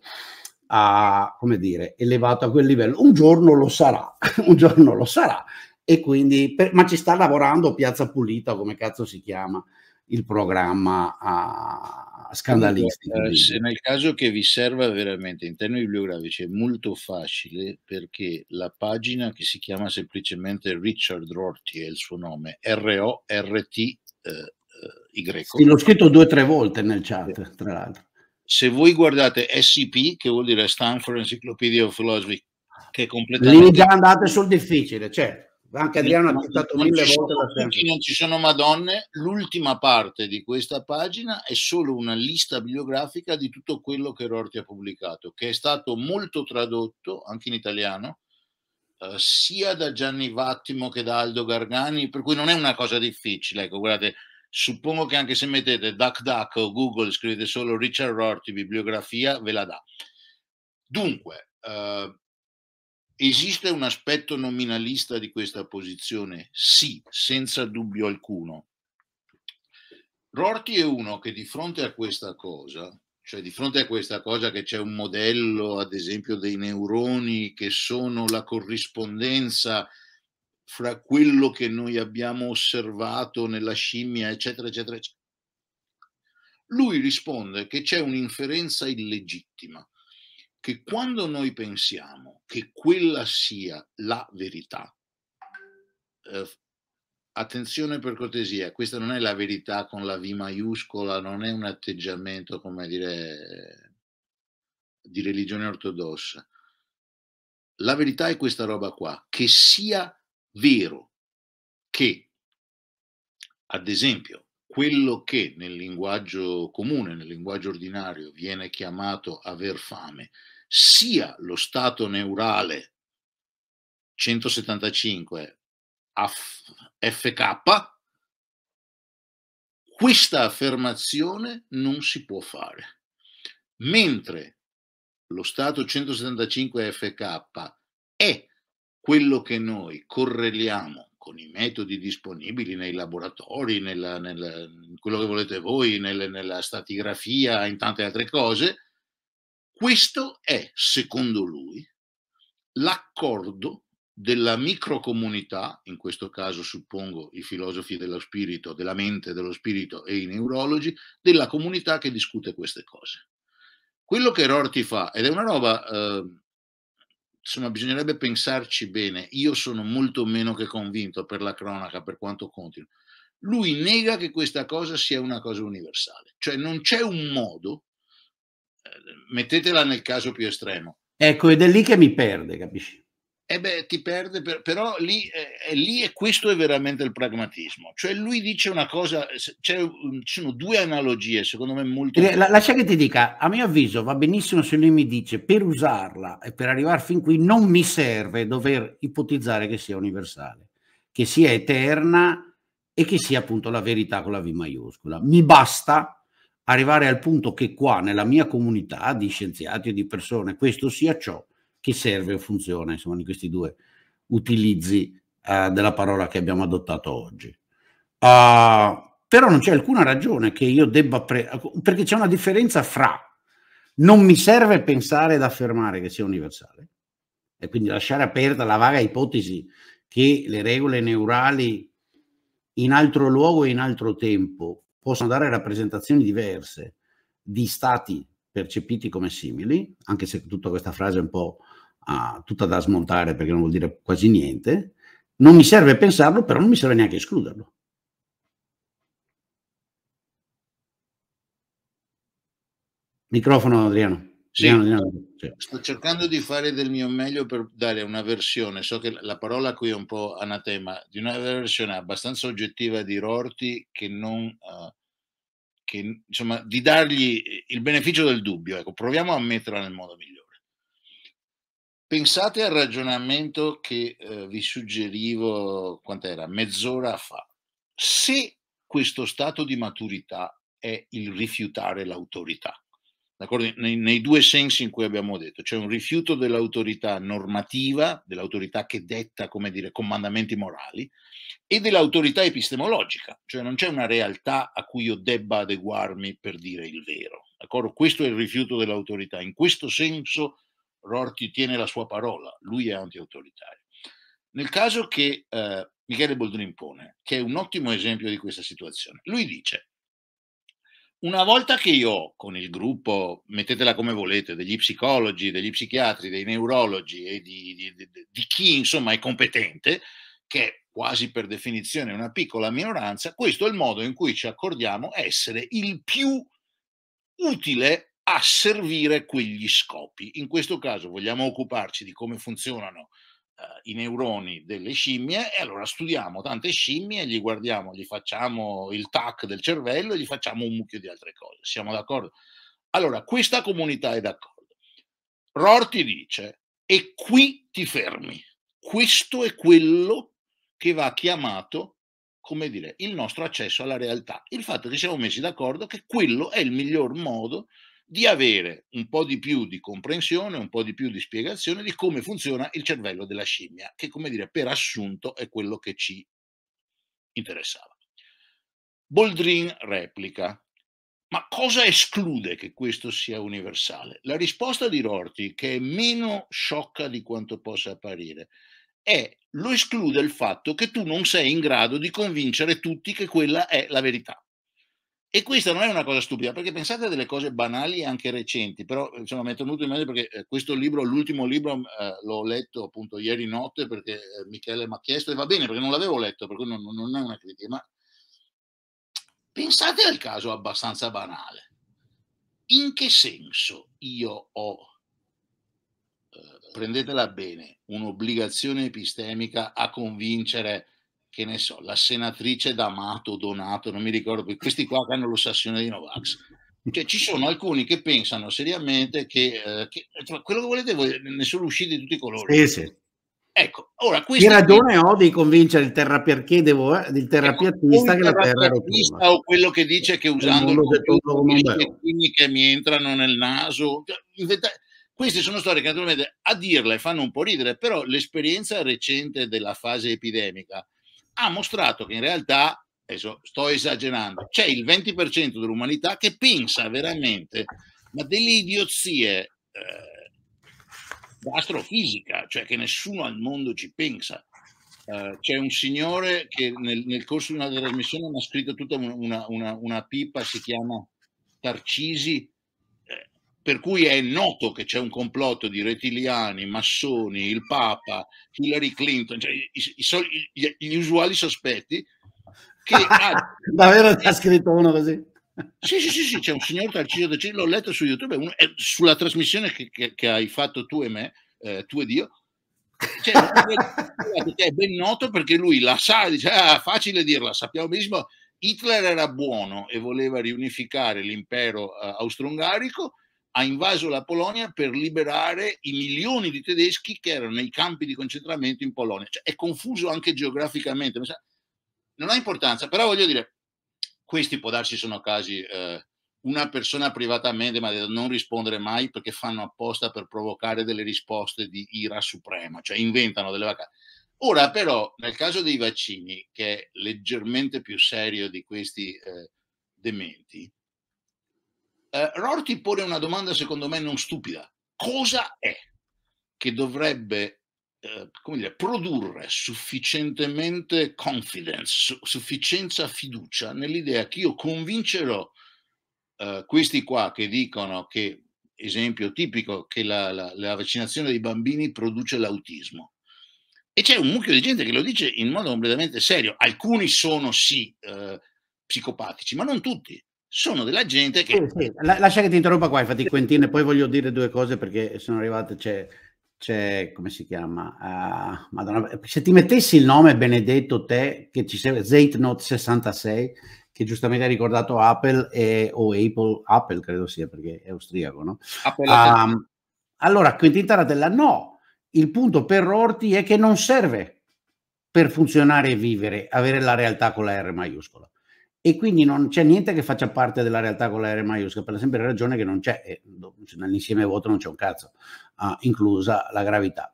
a, come dire, elevato a quel livello. Un giorno lo sarà, un giorno lo sarà, e quindi, per, ma ci sta lavorando Piazza Pulita, come cazzo si chiama, il programma a, scandalistico. Eh, se nel caso che vi serva veramente in termini bibliografici è molto facile perché la pagina che si chiama semplicemente Richard Rorty è il suo nome, R-O-R-T-Y. Eh, eh, sì, l'ho scritto due o tre volte nel chat, tra l'altro. Se voi guardate SCP, che vuol dire Stanford Encyclopedia of Philosophy, che è completamente... Lì già andate sul difficile, certo anche Adriano ha citato mille volte la te. Non ci sono Madonne, l'ultima parte di questa pagina è solo una lista bibliografica di tutto quello che Rorti ha pubblicato, che è stato molto tradotto anche in italiano, eh, sia da Gianni Vattimo che da Aldo Gargani, per cui non è una cosa difficile. Ecco, guardate, suppongo che anche se mettete DuckDuck o Google, scrivete solo Richard Rorti bibliografia, ve la dà. Dunque, eh, Esiste un aspetto nominalista di questa posizione? Sì, senza dubbio alcuno. Rorty è uno che di fronte a questa cosa, cioè di fronte a questa cosa che c'è un modello, ad esempio, dei neuroni che sono la corrispondenza fra quello che noi abbiamo osservato nella scimmia, eccetera, eccetera, eccetera. Lui risponde che c'è un'inferenza illegittima, che quando noi pensiamo che quella sia la verità, eh, attenzione per cortesia, questa non è la verità con la V maiuscola, non è un atteggiamento, come dire, di religione ortodossa. La verità è questa roba qua, che sia vero che, ad esempio, quello che nel linguaggio comune, nel linguaggio ordinario, viene chiamato aver fame, sia lo stato neurale 175 FK, questa affermazione non si può fare. Mentre lo stato 175 FK è quello che noi correliamo con i metodi disponibili nei laboratori, nella, nella, quello che volete voi, nelle, nella statigrafia, in tante altre cose, questo è, secondo lui, l'accordo della microcomunità, in questo caso suppongo i filosofi dello spirito, della mente, dello spirito e i neurologi, della comunità che discute queste cose. Quello che Rorty fa, ed è una roba, eh, insomma, bisognerebbe pensarci bene, io sono molto meno che convinto per la cronaca, per quanto conti, lui nega che questa cosa sia una cosa universale, cioè non c'è un modo mettetela nel caso più estremo. Ecco, ed è lì che mi perde, capisci? Eh beh, ti perde, per, però lì, eh, è lì e questo è veramente il pragmatismo. Cioè lui dice una cosa, ci sono due analogie secondo me molto... Eh, la, lascia che ti dica, a mio avviso va benissimo se lui mi dice per usarla e per arrivare fin qui non mi serve dover ipotizzare che sia universale, che sia eterna e che sia appunto la verità con la V maiuscola. Mi basta arrivare al punto che qua nella mia comunità di scienziati e di persone questo sia ciò che serve o funziona, insomma, di questi due utilizzi uh, della parola che abbiamo adottato oggi. Uh, però non c'è alcuna ragione che io debba, perché c'è una differenza fra non mi serve pensare ed affermare che sia universale, e quindi lasciare aperta la vaga ipotesi che le regole neurali in altro luogo e in altro tempo possono dare rappresentazioni diverse di stati percepiti come simili, anche se tutta questa frase è un po' ah, tutta da smontare perché non vuol dire quasi niente, non mi serve pensarlo, però non mi serve neanche escluderlo. Microfono Adriano. Sì. Adriano, Adriano. Sto cercando di fare del mio meglio per dare una versione, so che la parola qui è un po' anatema, di una versione abbastanza oggettiva di Rorti che non... Uh, che, insomma, di dargli il beneficio del dubbio, ecco, proviamo a metterla nel modo migliore. Pensate al ragionamento che eh, vi suggerivo, quant'era, mezz'ora fa. Se questo stato di maturità è il rifiutare l'autorità, nei, nei, due sensi in cui abbiamo detto, c'è un rifiuto dell'autorità normativa, dell'autorità che detta, come dire, comandamenti morali, e dell'autorità epistemologica, cioè non c'è una realtà a cui io debba adeguarmi per dire il vero. D'accordo? Questo è il rifiuto dell'autorità. In questo senso Rorty tiene la sua parola, lui è antiautoritario. Nel caso che eh, Michele Boldrin pone, che è un ottimo esempio di questa situazione, lui dice una volta che io con il gruppo, mettetela come volete, degli psicologi, degli psichiatri, dei neurologi e di, di, di, di chi insomma è competente, che è quasi per definizione una piccola minoranza, questo è il modo in cui ci accordiamo essere il più utile a servire quegli scopi. In questo caso vogliamo occuparci di come funzionano eh, i neuroni delle scimmie e allora studiamo tante scimmie, gli guardiamo, gli facciamo il tac del cervello e gli facciamo un mucchio di altre cose. Siamo d'accordo? Allora, questa comunità è d'accordo. Rorty dice, e qui ti fermi. Questo è quello che va chiamato, come dire, il nostro accesso alla realtà. Il fatto che siamo messi d'accordo che quello è il miglior modo di avere un po' di più di comprensione, un po' di più di spiegazione di come funziona il cervello della scimmia, che come dire per assunto è quello che ci interessava. Boldrin replica, ma cosa esclude che questo sia universale? La risposta di Rorty, che è meno sciocca di quanto possa apparire, è lo esclude il fatto che tu non sei in grado di convincere tutti che quella è la verità. E questa non è una cosa stupida, perché pensate a delle cose banali e anche recenti, però insomma mi è tenuto in mente perché eh, questo libro, l'ultimo libro, mm, eh, l'ho letto appunto ieri notte perché eh, Michele mi ha chiesto e va bene perché non l'avevo letto, per cui non, non, è una critica, ma pensate al caso abbastanza banale. In che senso io ho, eh, prendetela bene, un'obbligazione epistemica a convincere che ne so, la senatrice D'Amato, Donato, non mi ricordo più, questi qua che hanno l'ossessione di Novax. Cioè, ci sono alcuni che pensano seriamente che, eh, che eh, cioè, quello che volete voi, ne sono usciti di tutti i colori. Sì, sì. Ecco, ora questo. Che ragione ho di convincere il terrapiatista devo, eh, il ecco, terrapiattista che la terra è O quello che dice che cioè, usando le chimiche mi entrano nel naso. Cioè, queste sono storie che naturalmente a dirle fanno un po' ridere, però l'esperienza recente della fase epidemica ha mostrato che in realtà, adesso sto esagerando, c'è il 20% dell'umanità che pensa veramente, ma delle idiozie eh, astrofisica, cioè che nessuno al mondo ci pensa. Eh, c'è un signore che nel, nel corso di una trasmissione mi ha scritto tutta una, una, una pipa, si chiama Tarcisi, per cui è noto che c'è un complotto di rettiliani, massoni, il Papa, Hillary Clinton, cioè i, i, gli, gli, usuali sospetti. Che ha... Davvero ne ha scritto uno così? Sì, sì, sì, sì c'è un signor Tarcisio De Cillo, l'ho letto su YouTube, un, è, sulla trasmissione che, che, che, hai fatto tu e me, eh, tu e Dio. Cioè, è ben noto perché lui la sa, dice, ah, facile dirla, sappiamo benissimo, Hitler era buono e voleva riunificare l'impero eh, austro-ungarico, ha invaso la Polonia per liberare i milioni di tedeschi che erano nei campi di concentramento in Polonia. Cioè, è confuso anche geograficamente, non ha importanza, però voglio dire, questi può darsi sono casi, eh, una persona privatamente mi ha detto non rispondere mai perché fanno apposta per provocare delle risposte di ira suprema, cioè inventano delle vacanze. Ora però, nel caso dei vaccini, che è leggermente più serio di questi eh, dementi, eh, Rorty pone una domanda secondo me non stupida. Cosa è che dovrebbe eh, come dire, produrre sufficientemente confidence, su- sufficienza fiducia nell'idea che io convincerò eh, questi qua che dicono che, esempio tipico, che la, la, la vaccinazione dei bambini produce l'autismo. E c'è un mucchio di gente che lo dice in modo completamente serio. Alcuni sono sì eh, psicopatici, ma non tutti sono della gente che... Sì, sì. La, lascia che ti interrompa qua, infatti Quentin, e poi voglio dire due cose perché sono arrivate, c'è, c'è come si chiama? Uh, Madonna, se ti mettessi il nome benedetto te, che ci serve, Zeitnote 66, che giustamente hai ricordato Apple e, o Apple, Apple credo sia perché è austriaco, no? Um, allora, Quentin Taratella, no, il punto per Rorti è che non serve per funzionare e vivere avere la realtà con la R maiuscola e quindi non c'è niente che faccia parte della realtà con la R maiuscola, per la semplice ragione che non c'è, nell'insieme vuoto non c'è un cazzo, ah, inclusa la gravità.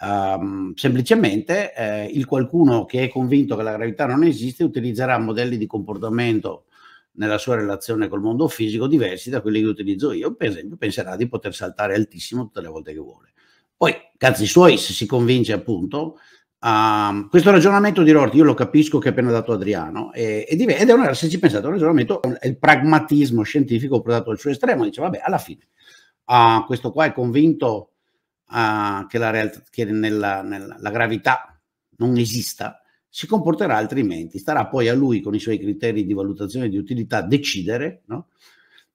Um, semplicemente eh, il qualcuno che è convinto che la gravità non esiste utilizzerà modelli di comportamento nella sua relazione col mondo fisico diversi da quelli che utilizzo io, per esempio penserà di poter saltare altissimo tutte le volte che vuole. Poi, cazzi suoi, se si convince appunto, Um, questo ragionamento di Rorty io lo capisco che ha appena dato Adriano, è, è ed è un, se ci pensate, un ragionamento, è il pragmatismo scientifico portato al suo estremo, dice vabbè, alla fine, uh, questo qua è convinto uh, che, la, realtà, che nella, nella, la gravità non esista, si comporterà altrimenti, starà poi a lui con i suoi criteri di valutazione di utilità decidere, no?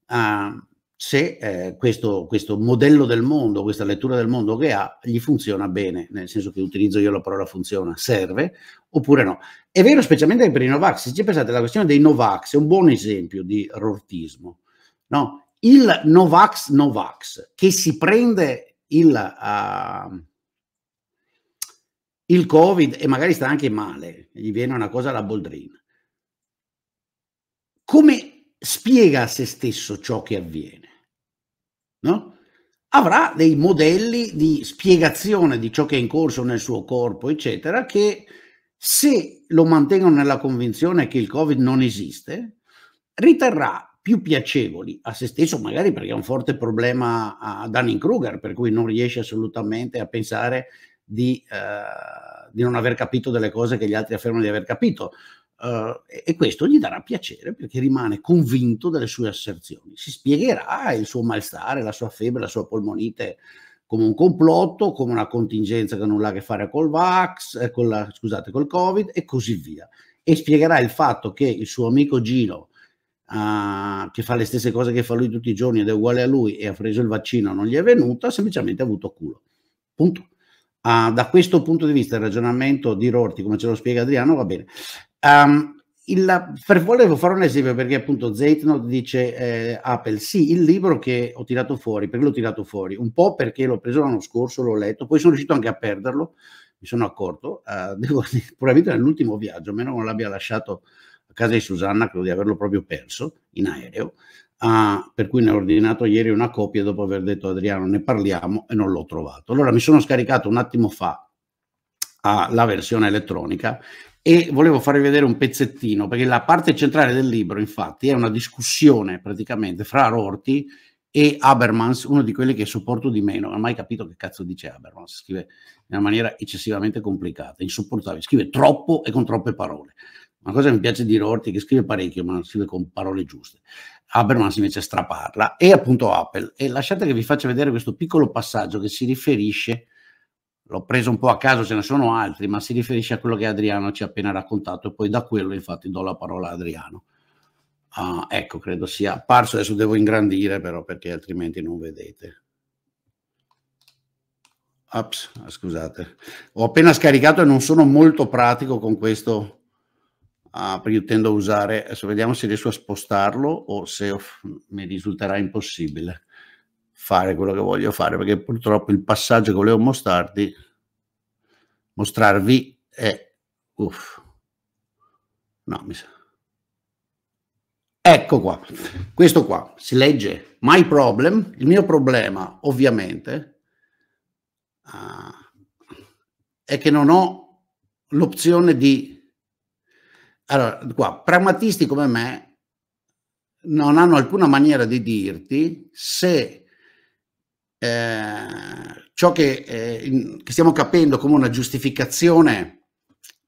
Uh, se eh, questo, questo, modello del mondo, questa lettura del mondo che ha, gli funziona bene, nel senso che utilizzo io la parola funziona, serve oppure no. È vero specialmente per i Novax, se ci pensate la questione dei Novax è un buon esempio di rortismo. No? Il Novax Novax che si prende il, uh, il Covid e magari sta anche male, gli viene una cosa alla boldrina. Come spiega a se stesso ciò che avviene? no? avrà dei modelli di spiegazione di ciò che è in corso nel suo corpo, eccetera, che se lo mantengono nella convinzione che il Covid non esiste, riterrà più piacevoli a se stesso, magari perché ha un forte problema a Danning Kruger, per cui non riesce assolutamente a pensare di, eh, di non aver capito delle cose che gli altri affermano di aver capito, Uh, e questo gli darà piacere perché rimane convinto delle sue asserzioni. Si spiegherà il suo malstare, la sua febbre, la sua polmonite come un complotto, come una contingenza che nulla ha a che fare col Vax, eh, con la, scusate, col Covid e così via. E spiegherà il fatto che il suo amico Gino, uh, che fa le stesse cose che fa lui tutti i giorni ed è uguale a lui e ha preso il vaccino, non gli è venuto, ha semplicemente avuto culo. Punto. Uh, da questo punto di vista il ragionamento di Rorti, come ce lo spiega Adriano, va bene. Um, il, per, volevo fare un esempio perché appunto Zeitnot dice eh, Apple, sì, il libro che ho tirato fuori, perché l'ho tirato fuori? Un po' perché l'ho preso l'anno scorso, l'ho letto, poi sono riuscito anche a perderlo, mi sono accorto, eh, devo, probabilmente nell'ultimo viaggio, a meno che non l'abbia lasciato a casa di Susanna, credo di averlo proprio perso in aereo, eh, per cui ne ho ordinato ieri una copia dopo aver detto Adriano ne parliamo e non l'ho trovato. Allora mi sono scaricato un attimo fa ah, la versione elettronica e volevo farvi vedere un pezzettino, perché la parte centrale del libro, infatti, è una discussione praticamente fra Rorty e Habermas, uno di quelli che sopporto di meno. Non ho mai capito che cazzo dice Habermas, scrive in una maniera eccessivamente complicata, insopportabile, scrive troppo e con troppe parole. Una cosa che mi piace di Rorty che scrive parecchio, ma scrive con parole giuste. Habermas invece straparla e appunto Apple. E lasciate che vi faccia vedere questo piccolo passaggio che si riferisce l'ho preso un po' a caso, ce ne sono altri, ma si riferisce a quello che Adriano ci ha appena raccontato e poi da quello infatti do la parola a Adriano. Uh, ecco, credo sia apparso, adesso devo ingrandire però perché altrimenti non vedete. Ops, ah, scusate, ho appena scaricato e non sono molto pratico con questo. Uh, ah, perché io tendo a usare, adesso vediamo se riesco a spostarlo o se mi risulterà impossibile fare quello che voglio fare perché purtroppo il passaggio che volevo mostrarti mostrarvi è uff no mi sa ecco qua questo qua si legge my problem il mio problema ovviamente uh, è che non ho l'opzione di allora qua pragmatisti come me non hanno alcuna maniera di dirti se eh, ciò che, eh, in, che, stiamo capendo come una giustificazione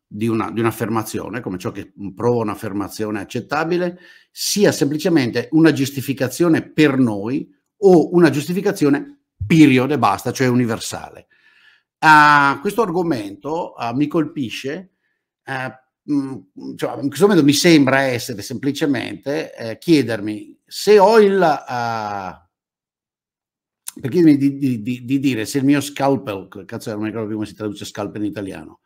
di, una, di un'affermazione, come ciò che prova un'affermazione accettabile, sia semplicemente una giustificazione per noi o una giustificazione period e basta, cioè universale. Uh, questo argomento uh, mi colpisce, uh, mh, cioè, in questo momento mi sembra essere semplicemente eh, chiedermi se ho il ah, perché di, di, di, dire se il mio scalpel, cazzo non mi ricordo più come si traduce scalpel in italiano,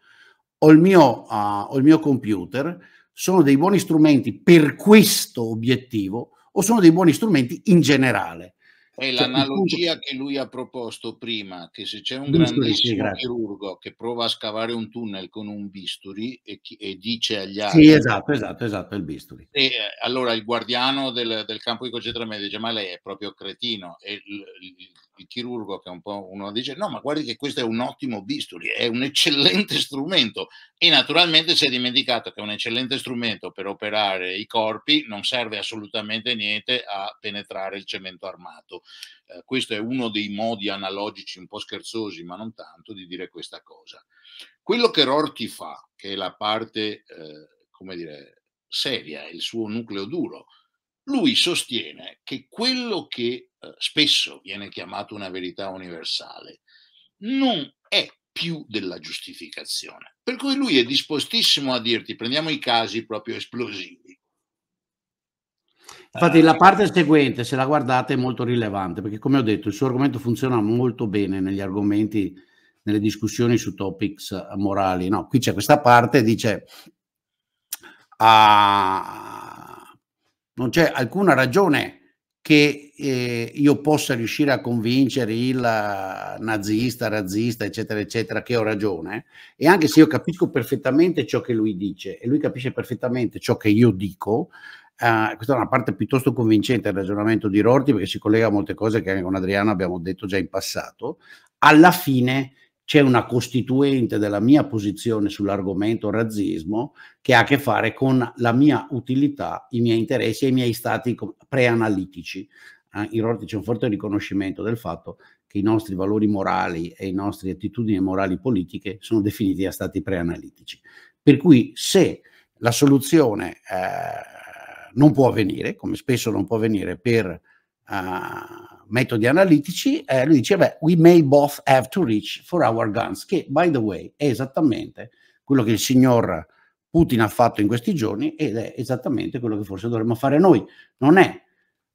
o il mio, uh, ah, o il mio computer sono dei buoni strumenti per questo obiettivo o sono dei buoni strumenti in generale. È cioè, l'analogia che lui ha proposto prima, che se c'è un grandissimo chirurgo che prova a scavare un tunnel con un bisturi e, e dice agli altri... Sì, esatto, esatto, esatto, il bisturi. E, eh, allora il guardiano del, del campo di concentramento dice, ma lei è proprio cretino. E il, il il chirurgo che è un po' uno dice no ma guardi che questo è un ottimo bisturi, è un eccellente strumento e naturalmente si è dimenticato che è un eccellente strumento per operare i corpi, non serve assolutamente niente a penetrare il cemento armato. Eh, questo è uno dei modi analogici un po' scherzosi ma non tanto di dire questa cosa. Quello che Rorty fa, che è la parte, eh, come dire, seria, il suo nucleo duro, lui sostiene che quello che eh, spesso viene chiamato una verità universale, non è più della giustificazione. Per cui lui è dispostissimo a dirti, prendiamo i casi proprio esplosivi. Infatti la eh. parte seguente, se la guardate, è molto rilevante, perché come ho detto, il suo argomento funziona molto bene negli argomenti, nelle discussioni su topics eh, morali. No, qui c'è questa parte, dice, ah, non c'è alcuna ragione che eh, io possa riuscire a convincere il nazista, razzista, eccetera, eccetera, che ho ragione, e anche se io capisco perfettamente ciò che lui dice e lui capisce perfettamente ciò che io dico, eh, questa è una parte piuttosto convincente del ragionamento di Rorti perché si collega a molte cose che anche con Adriano abbiamo detto già in passato, alla fine c'è una costituente della mia posizione sull'argomento razzismo che ha a che fare con la mia utilità, i miei interessi e i miei stati preanalitici. Ah, in Rorty c'è un forte riconoscimento del fatto che i nostri valori morali e le nostre attitudini morali politiche sono definiti da stati preanalitici. Per cui se la soluzione eh, non può avvenire, come spesso non può avvenire per eh, metodi analitici, eh, lui dice, beh, we may both have to reach for our guns, che, by the way, è esattamente quello che il signor Putin ha fatto in questi giorni ed è esattamente quello che forse dovremmo fare noi. Non è...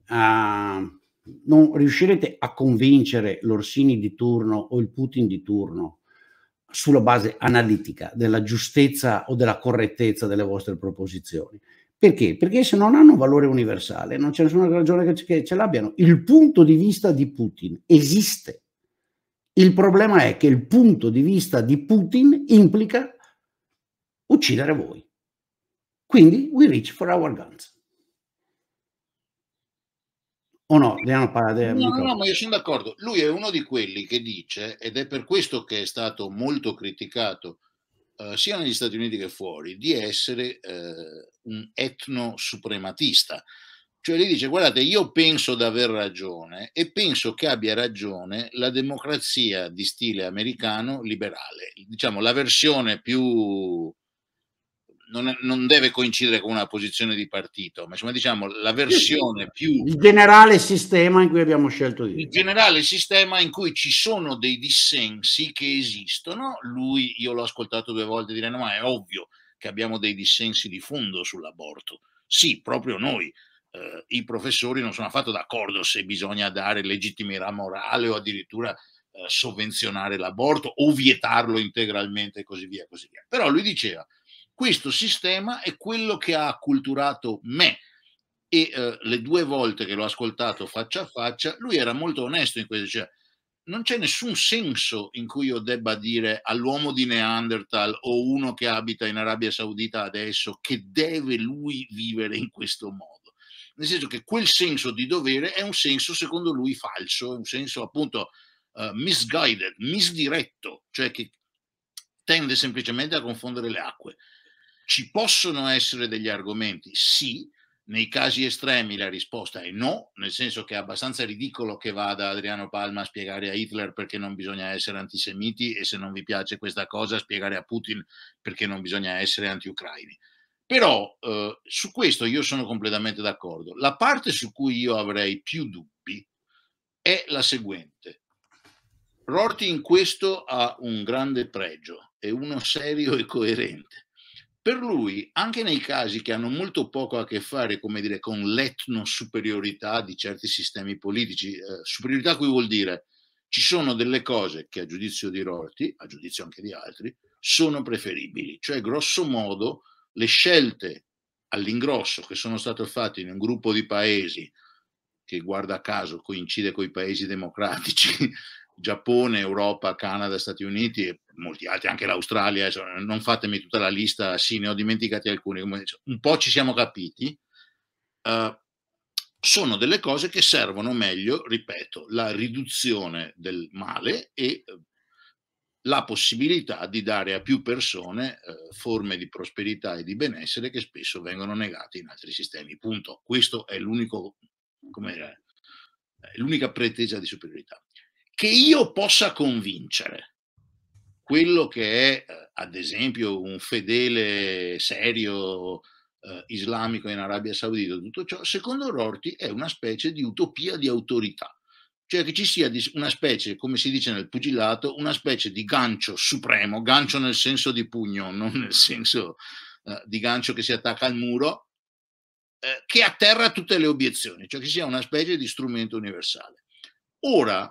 Uh, non riuscirete a convincere l'Orsini di turno o il Putin di turno sulla base analitica della giustezza o della correttezza delle vostre proposizioni. Perché? Perché se non hanno valore universale, non c'è nessuna ragione che ce l'abbiano. Il punto di vista di Putin esiste. Il problema è che il punto di vista di Putin implica uccidere voi. Quindi we reach for our guns. O no, Diana Parade. No, no, no, ma io sono d'accordo. Lui è uno di quelli che dice, ed è per questo che è stato molto criticato eh, sia negli Stati Uniti che fuori, di essere eh, un etno-suprematista. Cioè lei dice, guardate, io penso di aver ragione e penso che abbia ragione la democrazia di stile americano liberale, diciamo la versione più non, non, deve coincidere con una posizione di partito, ma insomma, diciamo la versione più. Il generale sistema in cui abbiamo scelto di. Il generale sistema in cui ci sono dei dissensi che esistono. Lui, io l'ho ascoltato due volte dire: no, ma è ovvio che abbiamo dei dissensi di fondo sull'aborto. Sì, proprio noi. Eh, I professori non sono affatto d'accordo se bisogna dare legittimità morale o addirittura eh, sovvenzionare l'aborto o vietarlo integralmente e così via, così via. Però lui diceva questo sistema è quello che ha acculturato me e eh, le due volte che l'ho ascoltato faccia a faccia, lui era molto onesto in questo, cioè non c'è nessun senso in cui io debba dire all'uomo di Neanderthal o uno che abita in Arabia Saudita adesso che deve lui vivere in questo modo. Nel senso che quel senso di dovere è un senso secondo lui falso, è un senso appunto uh, misguided, misdiretto, cioè che tende semplicemente a confondere le acque. Ci possono essere degli argomenti? Sì, nei casi estremi la risposta è no, nel senso che è abbastanza ridicolo che vada Adriano Palma a spiegare a Hitler perché non bisogna essere antisemiti e se non vi piace questa cosa spiegare a Putin perché non bisogna essere anti-ucraini. Però eh, su questo io sono completamente d'accordo. La parte su cui io avrei più dubbi è la seguente. Rorty in questo ha un grande pregio, è uno serio e coerente per lui, anche nei casi che hanno molto poco a che fare, come dire, con l'etnosuperiorità di certi sistemi politici, eh, superiorità qui vuol dire ci sono delle cose che a giudizio di Rorty, a giudizio anche di altri, sono preferibili. Cioè, grosso modo, le scelte all'ingrosso che sono state fatte in un gruppo di paesi che guarda caso coincide con i paesi democratici Giappone, Europa, Canada, Stati Uniti e molti altri, anche l'Australia, insomma, non fatemi tutta la lista, sì, ne ho dimenticati alcuni, un po' ci siamo capiti, uh, sono delle cose che servono meglio, ripeto, la riduzione del male e eh, la possibilità di dare a più persone uh, forme di prosperità e di benessere che spesso vengono negate in altri sistemi. Punto. Questo è l'unico, come dire, l'unica pretesa di superiorità che io possa convincere quello che è, eh, ad esempio, un fedele serio eh, islamico in Arabia Saudita, tutto ciò, secondo Rorty è una specie di utopia di autorità, cioè che ci sia una specie, come si dice nel pugilato, una specie di gancio supremo, gancio nel senso di pugno, non nel senso eh, di gancio che si attacca al muro, eh, che atterra tutte le obiezioni, cioè che sia una specie di strumento universale. Ora,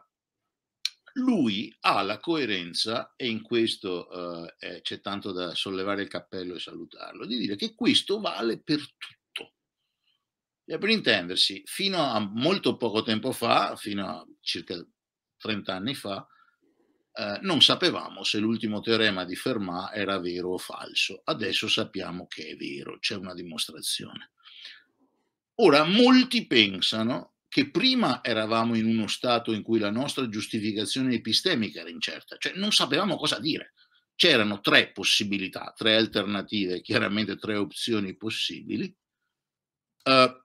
lui ha la coerenza, e in questo eh, eh, c'è tanto da sollevare il cappello e salutarlo, di dire che questo vale per tutto. E per intendersi, fino a molto poco tempo fa, fino a circa 30 anni fa, eh, non sapevamo se l'ultimo teorema di Fermat era vero o falso. Adesso sappiamo che è vero, c'è una dimostrazione. Ora, molti pensano che prima eravamo in uno stato in cui la nostra giustificazione epistemica era incerta, cioè non sapevamo cosa dire. C'erano tre possibilità, tre alternative, chiaramente tre opzioni possibili, eh,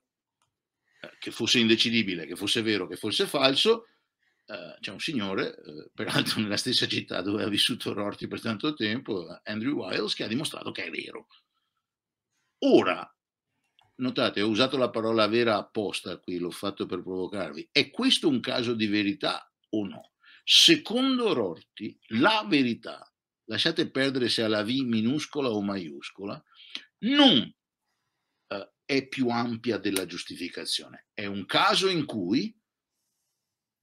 che fosse indecidibile, che fosse vero, che fosse falso. Eh, c'è un signore, eh, peraltro nella stessa città dove ha vissuto Rorty per tanto tempo, eh, Andrew Wiles, che ha dimostrato che è vero. Ora, Notate, ho usato la parola vera apposta qui, l'ho fatto per provocarvi. È questo un caso di verità o no? Secondo Rorti, la verità, lasciate perdere se ha la V minuscola o maiuscola, non eh, è più ampia della giustificazione. È un caso in cui,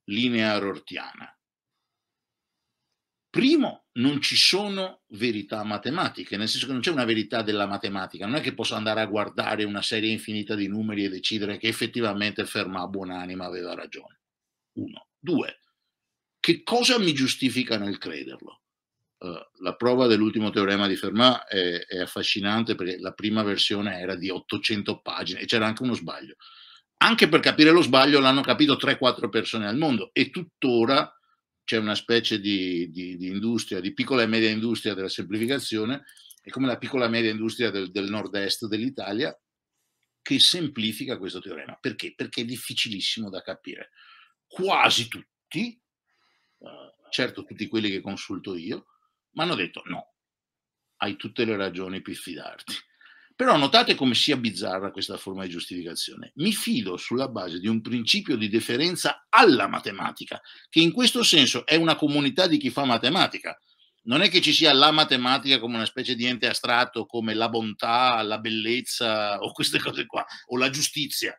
linea rortiana, Primo, non ci sono verità matematiche, nel senso che non c'è una verità della matematica, non è che posso andare a guardare una serie infinita di numeri e decidere che effettivamente Fermat buonanima aveva ragione. Uno. Due, che cosa mi giustifica nel crederlo? Uh, la prova dell'ultimo teorema di Fermat è, è, affascinante perché la prima versione era di 800 pagine e c'era anche uno sbaglio. Anche per capire lo sbaglio l'hanno capito 3-4 persone al mondo e tuttora c'è una specie di, di, di, industria, di piccola e media industria della semplificazione, è come la piccola e media industria del, del nord-est dell'Italia che semplifica questo teorema. Perché? Perché è difficilissimo da capire. Quasi tutti, eh, certo tutti quelli che consulto io, mi hanno detto no, hai tutte le ragioni per fidarti però notate come sia bizzarra questa forma di giustificazione. Mi fido sulla base di un principio di deferenza alla matematica, che in questo senso è una comunità di chi fa matematica. Non è che ci sia la matematica come una specie di ente astratto, come la bontà, la bellezza o queste cose qua, o la giustizia.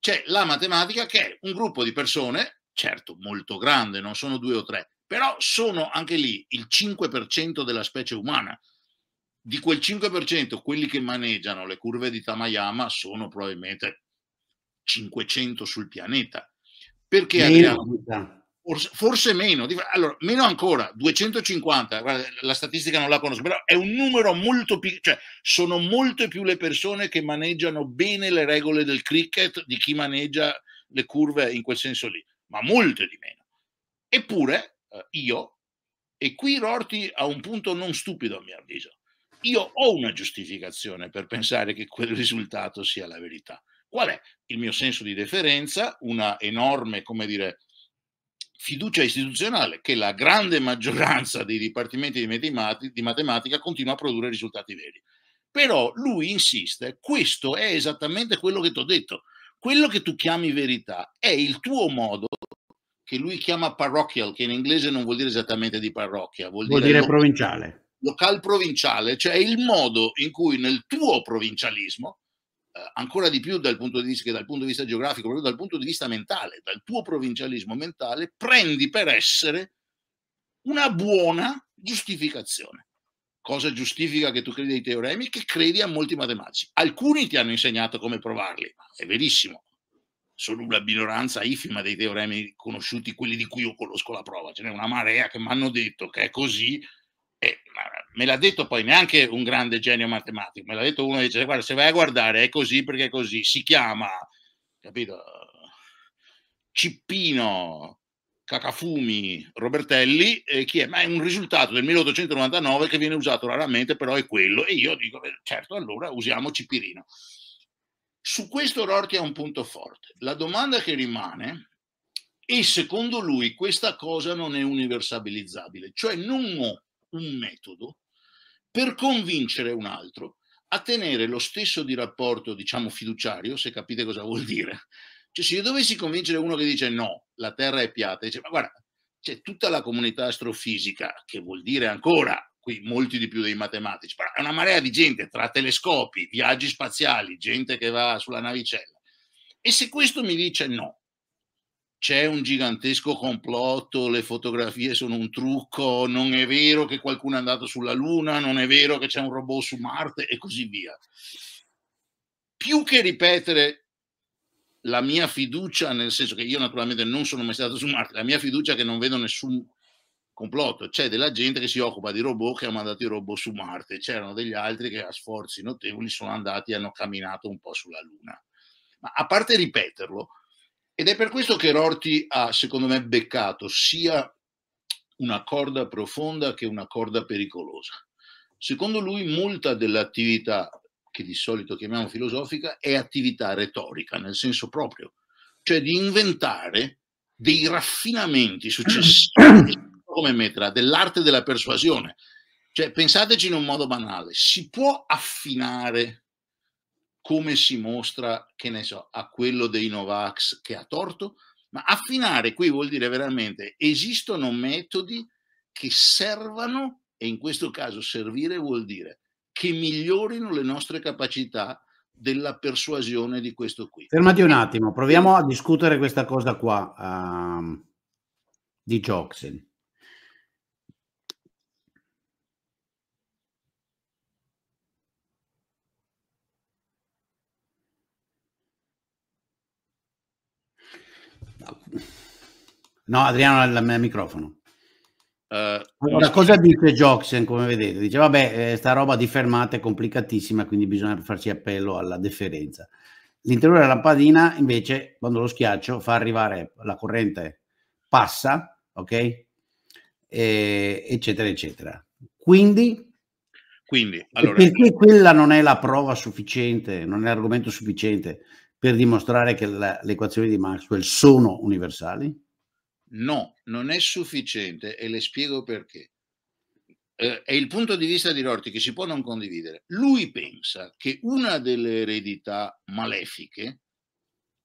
C'è la matematica che è un gruppo di persone, certo molto grande, non sono due o tre, però sono anche lì il 5% della specie umana di quel 5%, quelli che maneggiano le curve di Tamayama sono probabilmente 500 sul pianeta. Perché meno. Forse, forse, meno, allora, meno ancora, 250, guarda, la statistica non la conosco, però è un numero molto più, cioè sono molte più le persone che maneggiano bene le regole del cricket di chi maneggia le curve in quel senso lì, ma molte di meno. Eppure eh, io, e qui Rorti ha un punto non stupido a mio avviso, io ho una giustificazione per pensare che quel risultato sia la verità. Qual è il mio senso di deferenza? Una enorme, come dire, fiducia istituzionale che la grande maggioranza dei dipartimenti di, matematica continua a produrre risultati veri. Però lui insiste, questo è esattamente quello che ti ho detto. Quello che tu chiami verità è il tuo modo, che lui chiama parochial, che in inglese non vuol dire esattamente di parrocchia, vuol, vuol dire, dire provinciale local provinciale, cioè il modo in cui nel tuo provincialismo, eh, ancora di più dal punto di vista che dal punto di vista geografico, proprio dal punto di vista mentale, dal tuo provincialismo mentale, prendi per essere una buona giustificazione. Cosa giustifica che tu credi ai teoremi? Che credi a molti matematici. Alcuni ti hanno insegnato come provarli, è verissimo. Sono una minoranza ifima dei teoremi conosciuti, quelli di cui io conosco la prova. Ce n'è una marea che mi hanno detto che è così e, eh, me l'ha detto poi neanche un grande genio matematico, me l'ha detto uno che dice, guarda, se vai a guardare è così perché è così, si chiama, capito, Cippino, Cacafumi, Robertelli, eh, chi è? Ma è un risultato del 1899 che viene usato raramente, però è quello. E io dico, beh, certo, allora usiamo Cipirino. Su questo Rorti ha un punto forte. La domanda che rimane e secondo lui questa cosa non è universalizzabile, cioè non un metodo per convincere un altro a tenere lo stesso di rapporto, diciamo, fiduciario, se capite cosa vuol dire. Cioè, se io dovessi convincere uno che dice no, la Terra è piatta, dice, ma guarda, c'è tutta la comunità astrofisica, che vuol dire ancora, qui molti di più dei matematici, però è una marea di gente tra telescopi, viaggi spaziali, gente che va sulla navicella. E se questo mi dice no, c'è un gigantesco complotto, le fotografie sono un trucco, non è vero che qualcuno è andato sulla Luna, non è vero che c'è un robot su Marte e così via. Più che ripetere la mia fiducia, nel senso che io naturalmente non sono mai stato su Marte, la mia fiducia è che non vedo nessun complotto, c'è della gente che si occupa di robot che ha mandato i robot su Marte, c'erano degli altri che a sforzi notevoli sono andati e hanno camminato un po' sulla Luna. Ma a parte ripeterlo, ed è per questo che Rorty ha, secondo me, beccato sia una corda profonda che una corda pericolosa. Secondo lui molta dell'attività che di solito chiamiamo filosofica è attività retorica, nel senso proprio, cioè di inventare dei raffinamenti successivi, come metterà, dell'arte della persuasione. Cioè, pensateci in un modo banale, si può affinare come si mostra, che ne so, a quello dei Novax che ha torto, ma affinare qui vuol dire veramente esistono metodi che servano, e in questo caso servire vuol dire che migliorino le nostre capacità della persuasione di questo qui. Fermati un attimo, proviamo a discutere questa cosa qua um, di Joxen. No, Adriano ha il microfono. Uh, allora, cosa dice Joxen, come vedete? Dice, vabbè, eh, sta roba di fermata è complicatissima, quindi bisogna farci appello alla deferenza. L'interiore della lampadina, invece, quando lo schiaccio, fa arrivare la corrente, passa, ok? E, eccetera, eccetera. Quindi... Quindi, allora... Perché quella non è la prova sufficiente, non è l'argomento sufficiente per dimostrare che la, le equazioni di Maxwell sono universali? No, non è sufficiente e le spiego perché. Eh, è il punto di vista di Rorty che si può non condividere. Lui pensa che una delle eredità malefiche,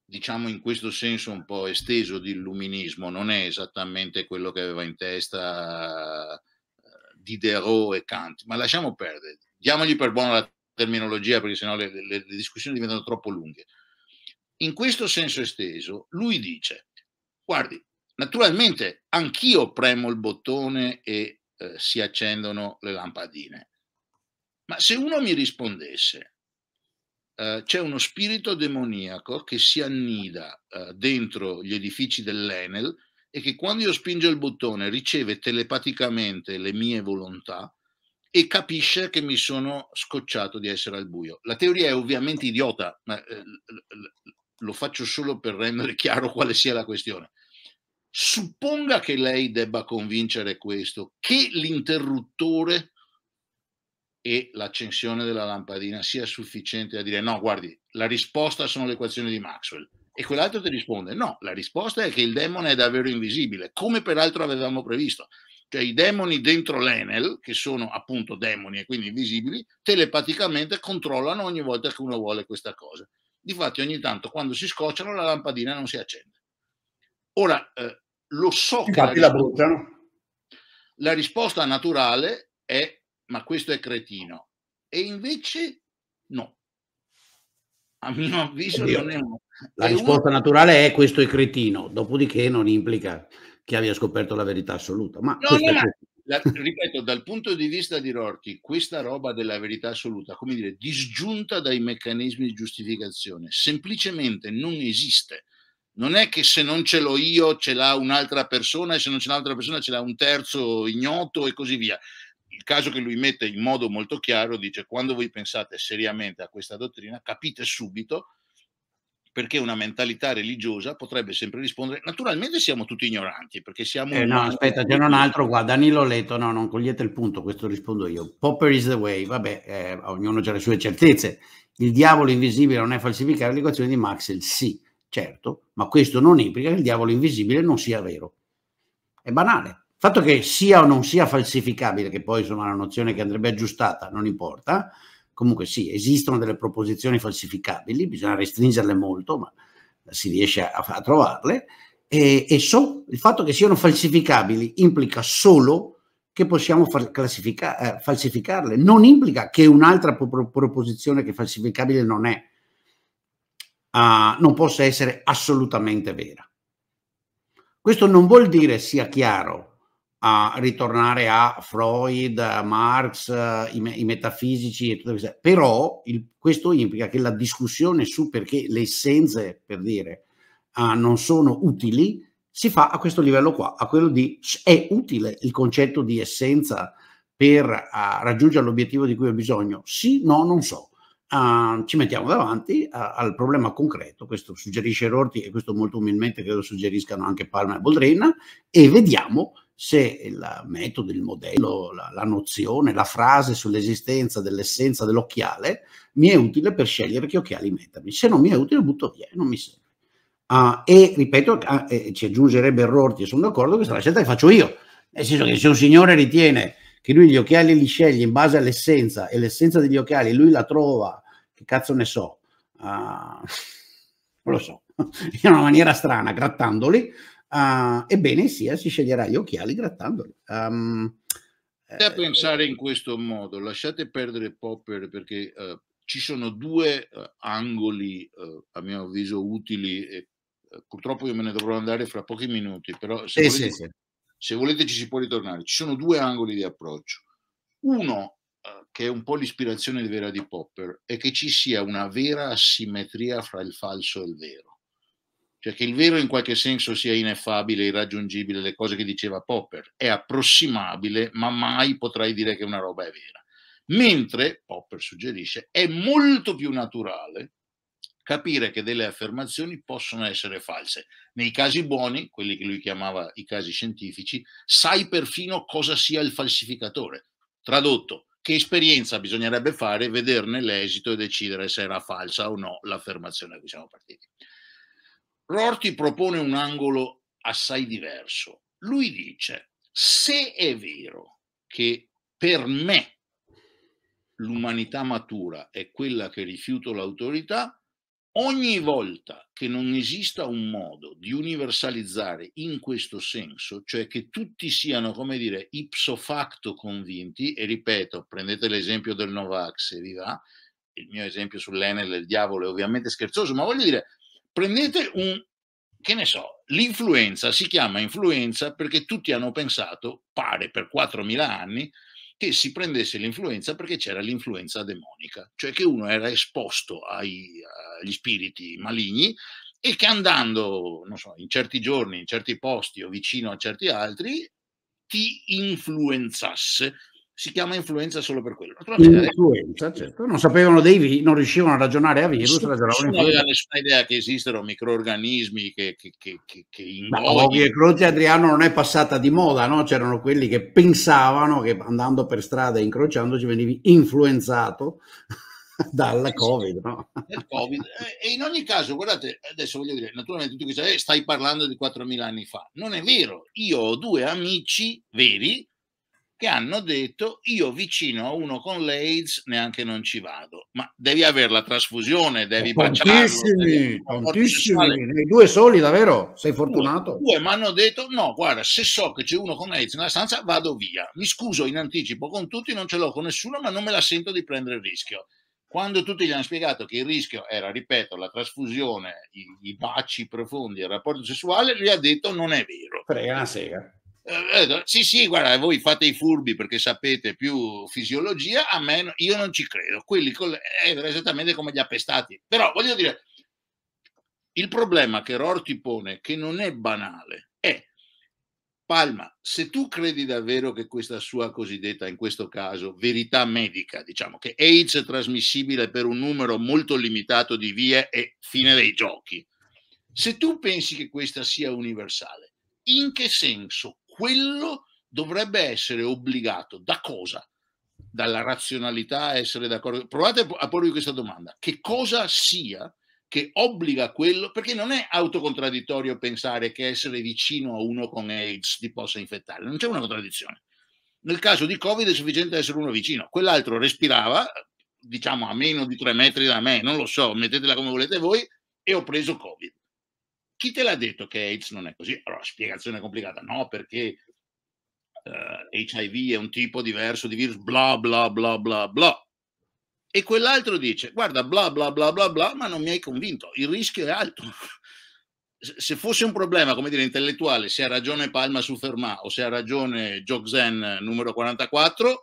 diciamo in questo senso un po' esteso di illuminismo, non è esattamente quello che aveva in testa eh, Diderot e Kant, ma lasciamo perdere, diamogli per buona la terminologia perché sennò le, le, le discussioni diventano troppo lunghe. In questo senso esteso, lui dice, guardi, naturalmente anch'io premo il bottone e eh, si accendono le lampadine, ma se uno mi rispondesse, eh, c'è uno spirito demoniaco che si annida eh, dentro gli edifici dell'Enel e che quando io spingo il bottone riceve telepaticamente le mie volontà, e capisce che mi sono scocciato di essere al buio. La teoria è ovviamente idiota, ma eh, lo faccio solo per rendere chiaro quale sia la questione. Supponga che lei debba convincere questo, che l'interruttore e l'accensione della lampadina sia sufficiente a dire no, guardi, la risposta sono le equazioni di Maxwell. E quell'altro ti risponde no, la risposta è che il demone è davvero invisibile, come peraltro avevamo previsto. Cioè i demoni dentro l'Enel, che sono appunto demoni e quindi invisibili, telepaticamente controllano ogni volta che uno vuole questa cosa difatti ogni tanto quando si scocciano la lampadina non si accende. Ora, eh, lo so Infatti che la, risposta, la, la risposta naturale è ma questo è cretino. E invece no. A mio avviso Oddio. non è uno. La risposta uno... naturale è questo è cretino, dopodiché non implica che abbia scoperto la verità assoluta. Ma no, no, no. La, ripeto, dal punto di vista di Rorty, questa roba della verità assoluta, come dire, disgiunta dai meccanismi di giustificazione, semplicemente non esiste. Non è che se non ce l'ho io ce l'ha un'altra persona e se non ce l'ha un'altra persona ce l'ha un terzo ignoto e così via. Il caso che lui mette in modo molto chiaro dice quando voi pensate seriamente a questa dottrina capite subito perché una mentalità religiosa potrebbe sempre rispondere, naturalmente siamo tutti ignoranti, perché siamo... Eh, no, aspetta, c'è un altro qua, Danilo Leto, no, non cogliete il punto, questo rispondo io. Popper is the way, vabbè, eh, ognuno ha le sue certezze. Il diavolo invisibile non è falsificare l'equazione di Maxwell, sì, certo, ma questo non implica che il diavolo invisibile non sia vero. È banale. Il fatto che sia o non sia falsificabile, che poi insomma è una nozione che andrebbe aggiustata, non importa, Comunque sì, esistono delle proposizioni falsificabili, bisogna restringerle molto, ma si riesce a, a trovarle, e, e so, il fatto che siano falsificabili implica solo che possiamo eh, falsificarle, non implica che un'altra pro proposizione che falsificabile non è, uh, non possa essere assolutamente vera. Questo non vuol dire, sia chiaro, a ritornare a Freud, Marx, eh, i, i, metafisici e tutto questo. Però il, questo implica che la discussione su perché le essenze, per dire, uh, non sono utili, si fa a questo livello qua, a quello di è utile il concetto di essenza per uh, raggiungere l'obiettivo di cui ho bisogno? Sì, no, non so. Uh, ci mettiamo davanti a, al problema concreto, questo suggerisce Rorti e questo molto umilmente credo suggeriscano anche Palma e Boldrina, e vediamo se il metodo, il modello, la, la nozione, la frase sull'esistenza dell'essenza dell'occhiale mi è utile per scegliere che occhiali mettermi. Se non mi è utile, butto via, non mi serve. Uh, e ripeto, uh, eh, ci aggiungerebbe errori, e sono d'accordo, questa è la scelta che faccio io. Nel senso che se un signore ritiene che lui gli occhiali li sceglie in base all'essenza e l'essenza degli occhiali lui la trova, che cazzo ne so, uh, non lo so, in una maniera strana, grattandoli, Uh, ebbene sia, si sceglierà gli occhiali grattandoli. Um, a eh, pensare in questo modo, lasciate perdere Popper perché uh, ci sono due uh, angoli a mio avviso utili e purtroppo io me ne dovrò andare fra pochi minuti, però se, eh, volete, sì, sì. se volete ci si può ritornare. Ci sono due angoli di approccio. Uno che è un po' l'ispirazione vera di Popper, è che ci sia una vera asimmetria fra il falso e il vero cioè che il vero in qualche senso sia ineffabile, irraggiungibile, le cose che diceva Popper, è approssimabile, ma mai potrai dire che una roba è vera. Mentre, Popper suggerisce, è molto più naturale capire che delle affermazioni possono essere false. Nei casi buoni, quelli che lui chiamava i casi scientifici, sai perfino cosa sia il falsificatore. Tradotto, che esperienza bisognerebbe fare, vederne l'esito e decidere se era falsa o no l'affermazione a cui siamo partiti. Rorty propone un angolo assai diverso. Lui dice, se è vero che per me l'umanità matura è quella che rifiuto l'autorità, ogni volta che non esista un modo di universalizzare in questo senso, cioè che tutti siano, come dire, ipso facto convinti, e ripeto, prendete l'esempio del Novak se vi va, il mio esempio sull'Enel il diavolo è ovviamente scherzoso, ma voglio dire, prendete un, che ne so, l'influenza si chiama influenza perché tutti hanno pensato, pare per 4.000 anni, che si prendesse l'influenza perché c'era l'influenza demonica, cioè che uno era esposto ai, agli spiriti maligni e che andando so, in certi giorni, in certi posti o vicino a certi altri, ti influenzasse si chiama influenza solo per quello. Eh. Influenza, certo. Non sapevano dei virus, non riuscivano a ragionare a virus. Nessuno, nessuno aveva nessuna idea che esistano microorganismi che, che, che, che, che ingoiano. Croce Adriano non è passata di moda, no? C'erano quelli che pensavano che andando per strada e incrociandoci venivi influenzato dalla eh sì, COVID, no? COVID. Eh, e in ogni caso, guardate, adesso voglio dire, naturalmente tu dici, eh, stai parlando di 4.000 anni fa. Non è vero, io ho due amici veri che hanno detto io vicino a uno con l'AIDS neanche non ci vado, ma devi avere la trasfusione, devi baciarlo. Tantissimi, tantissimi, nei due soli davvero, sei fortunato. Due, due mi hanno detto no, guarda, se so che c'è uno con l'AIDS nella stanza vado via, mi scuso in anticipo con tutti, non ce l'ho con nessuno, ma non me la sento di prendere il rischio. Quando tutti gli hanno spiegato che il rischio era, ripeto, la trasfusione, i, i baci profondi, il rapporto sessuale, lui ha detto non è vero. Prega una sega eh, sì, sì, guarda, voi fate i furbi perché sapete più fisiologia, a me io non ci credo. Quelli con, è esattamente come gli appestati. Però voglio dire, il problema che Rorti pone, che non è banale, è Palma, se tu credi davvero che questa sua cosiddetta, in questo caso, verità medica, diciamo che AIDS è trasmissibile per un numero molto limitato di vie e fine dei giochi, se tu pensi che questa sia universale, in che senso quello dovrebbe essere obbligato da cosa? Dalla razionalità a essere d'accordo. Provate a porvi questa domanda. Che cosa sia che obbliga quello? Perché non è autocontraddittorio pensare che essere vicino a uno con AIDS ti possa infettare. Non c'è una contraddizione. Nel caso di Covid è sufficiente essere uno vicino. Quell'altro respirava, diciamo a meno di tre metri da me, non lo so, mettetela come volete voi, e ho preso Covid chi te l'ha detto che AIDS non è così? Allora, spiegazione complicata, no, perché uh, eh, HIV è un tipo diverso di virus, bla bla bla bla bla. E quell'altro dice, guarda, bla bla bla bla bla, ma non mi hai convinto, il rischio è alto. Se fosse un problema, come dire, intellettuale, se ha ragione Palma su Fermat o se ha ragione Jogzen numero 44,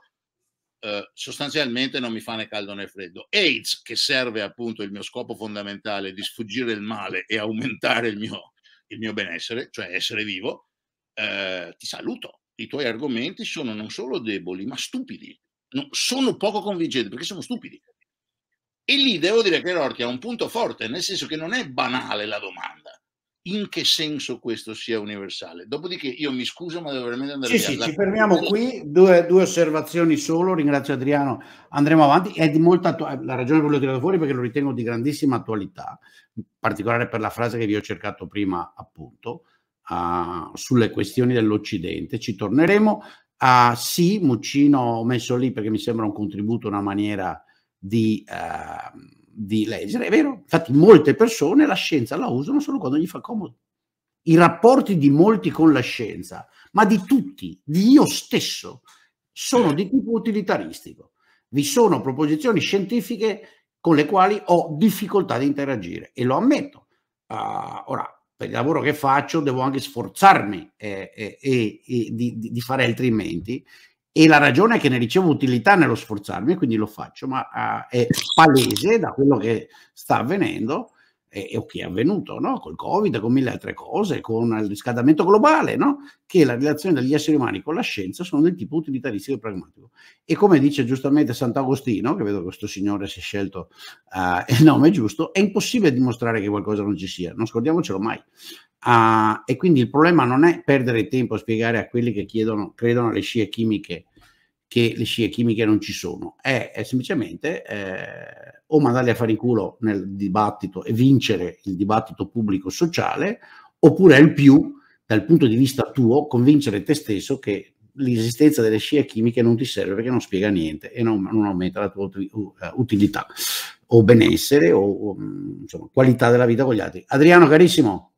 Uhm, sostanzialmente non mi fa né caldo né freddo. AIDS, che serve appunto il mio scopo fondamentale di sfuggire il male e aumentare il mio, il mio benessere, cioè essere vivo, eh, ti saluto. I tuoi argomenti sono non solo deboli, ma stupidi. No, sono poco convincenti perché sono stupidi. E lì devo dire che Rorchi ha un punto forte, nel senso che non è banale la domanda in che senso questo sia universale. Dopodiché io mi scuso, ma devo veramente andare sì, via. Sì, La... ci fermiamo qui, due, due, osservazioni solo, ringrazio Adriano, andremo avanti. È di molta attu- eh, La ragione per l'ho tirato fuori perché lo ritengo di grandissima attualità, in particolare per la frase che vi ho cercato prima, appunto, uh, sulle questioni dell'Occidente. Ci torneremo. Uh, sì, Muccino ho messo lì perché mi sembra un contributo, una maniera di... Uh, di leggere, è vero. Infatti molte persone la scienza la usano solo quando gli fa comodo. I rapporti di molti con la scienza, ma di tutti, di io stesso, sono di tipo utilitaristico. Vi sono proposizioni scientifiche con le quali ho difficoltà di interagire e lo ammetto. Uh, ora, per il lavoro che faccio devo anche sforzarmi eh, eh, eh, di, di, fare altrimenti e la ragione è che ne ricevo utilità nello sforzarmi, quindi lo faccio, ma uh, è palese da quello che sta avvenendo e, e che è avvenuto no? col Covid, con mille altre cose, con il riscaldamento globale, no? che la relazione degli esseri umani con la scienza sono del tipo utilitaristico e pragmatico. E come dice giustamente Sant'Agostino, che vedo che questo signore si è scelto uh, il nome giusto, è impossibile dimostrare che qualcosa non ci sia, non scordiamocelo mai. Uh, e quindi il problema non è perdere tempo a spiegare a quelli che chiedono, credono alle scie chimiche che le scie chimiche non ci sono, è, è semplicemente eh, o mandarli a fare in culo nel dibattito e vincere il dibattito pubblico sociale, oppure al più, dal punto di vista tuo, convincere te stesso che l'esistenza delle scie chimiche non ti serve perché non spiega niente e non, non aumenta la tua eh, utilità o benessere o, o insomma, qualità della vita con gli altri. Adriano carissimo,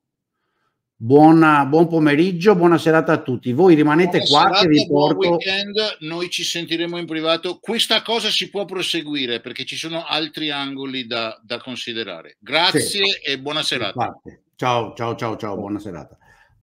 Buona, buon pomeriggio, buona serata a tutti. Voi rimanete buona qua serata, che vi porto... Buon weekend, noi ci sentiremo in privato. Questa cosa si può proseguire perché ci sono altri angoli da, da considerare. Grazie sì. e buona serata. Ciao, ciao, ciao, ciao, buona serata.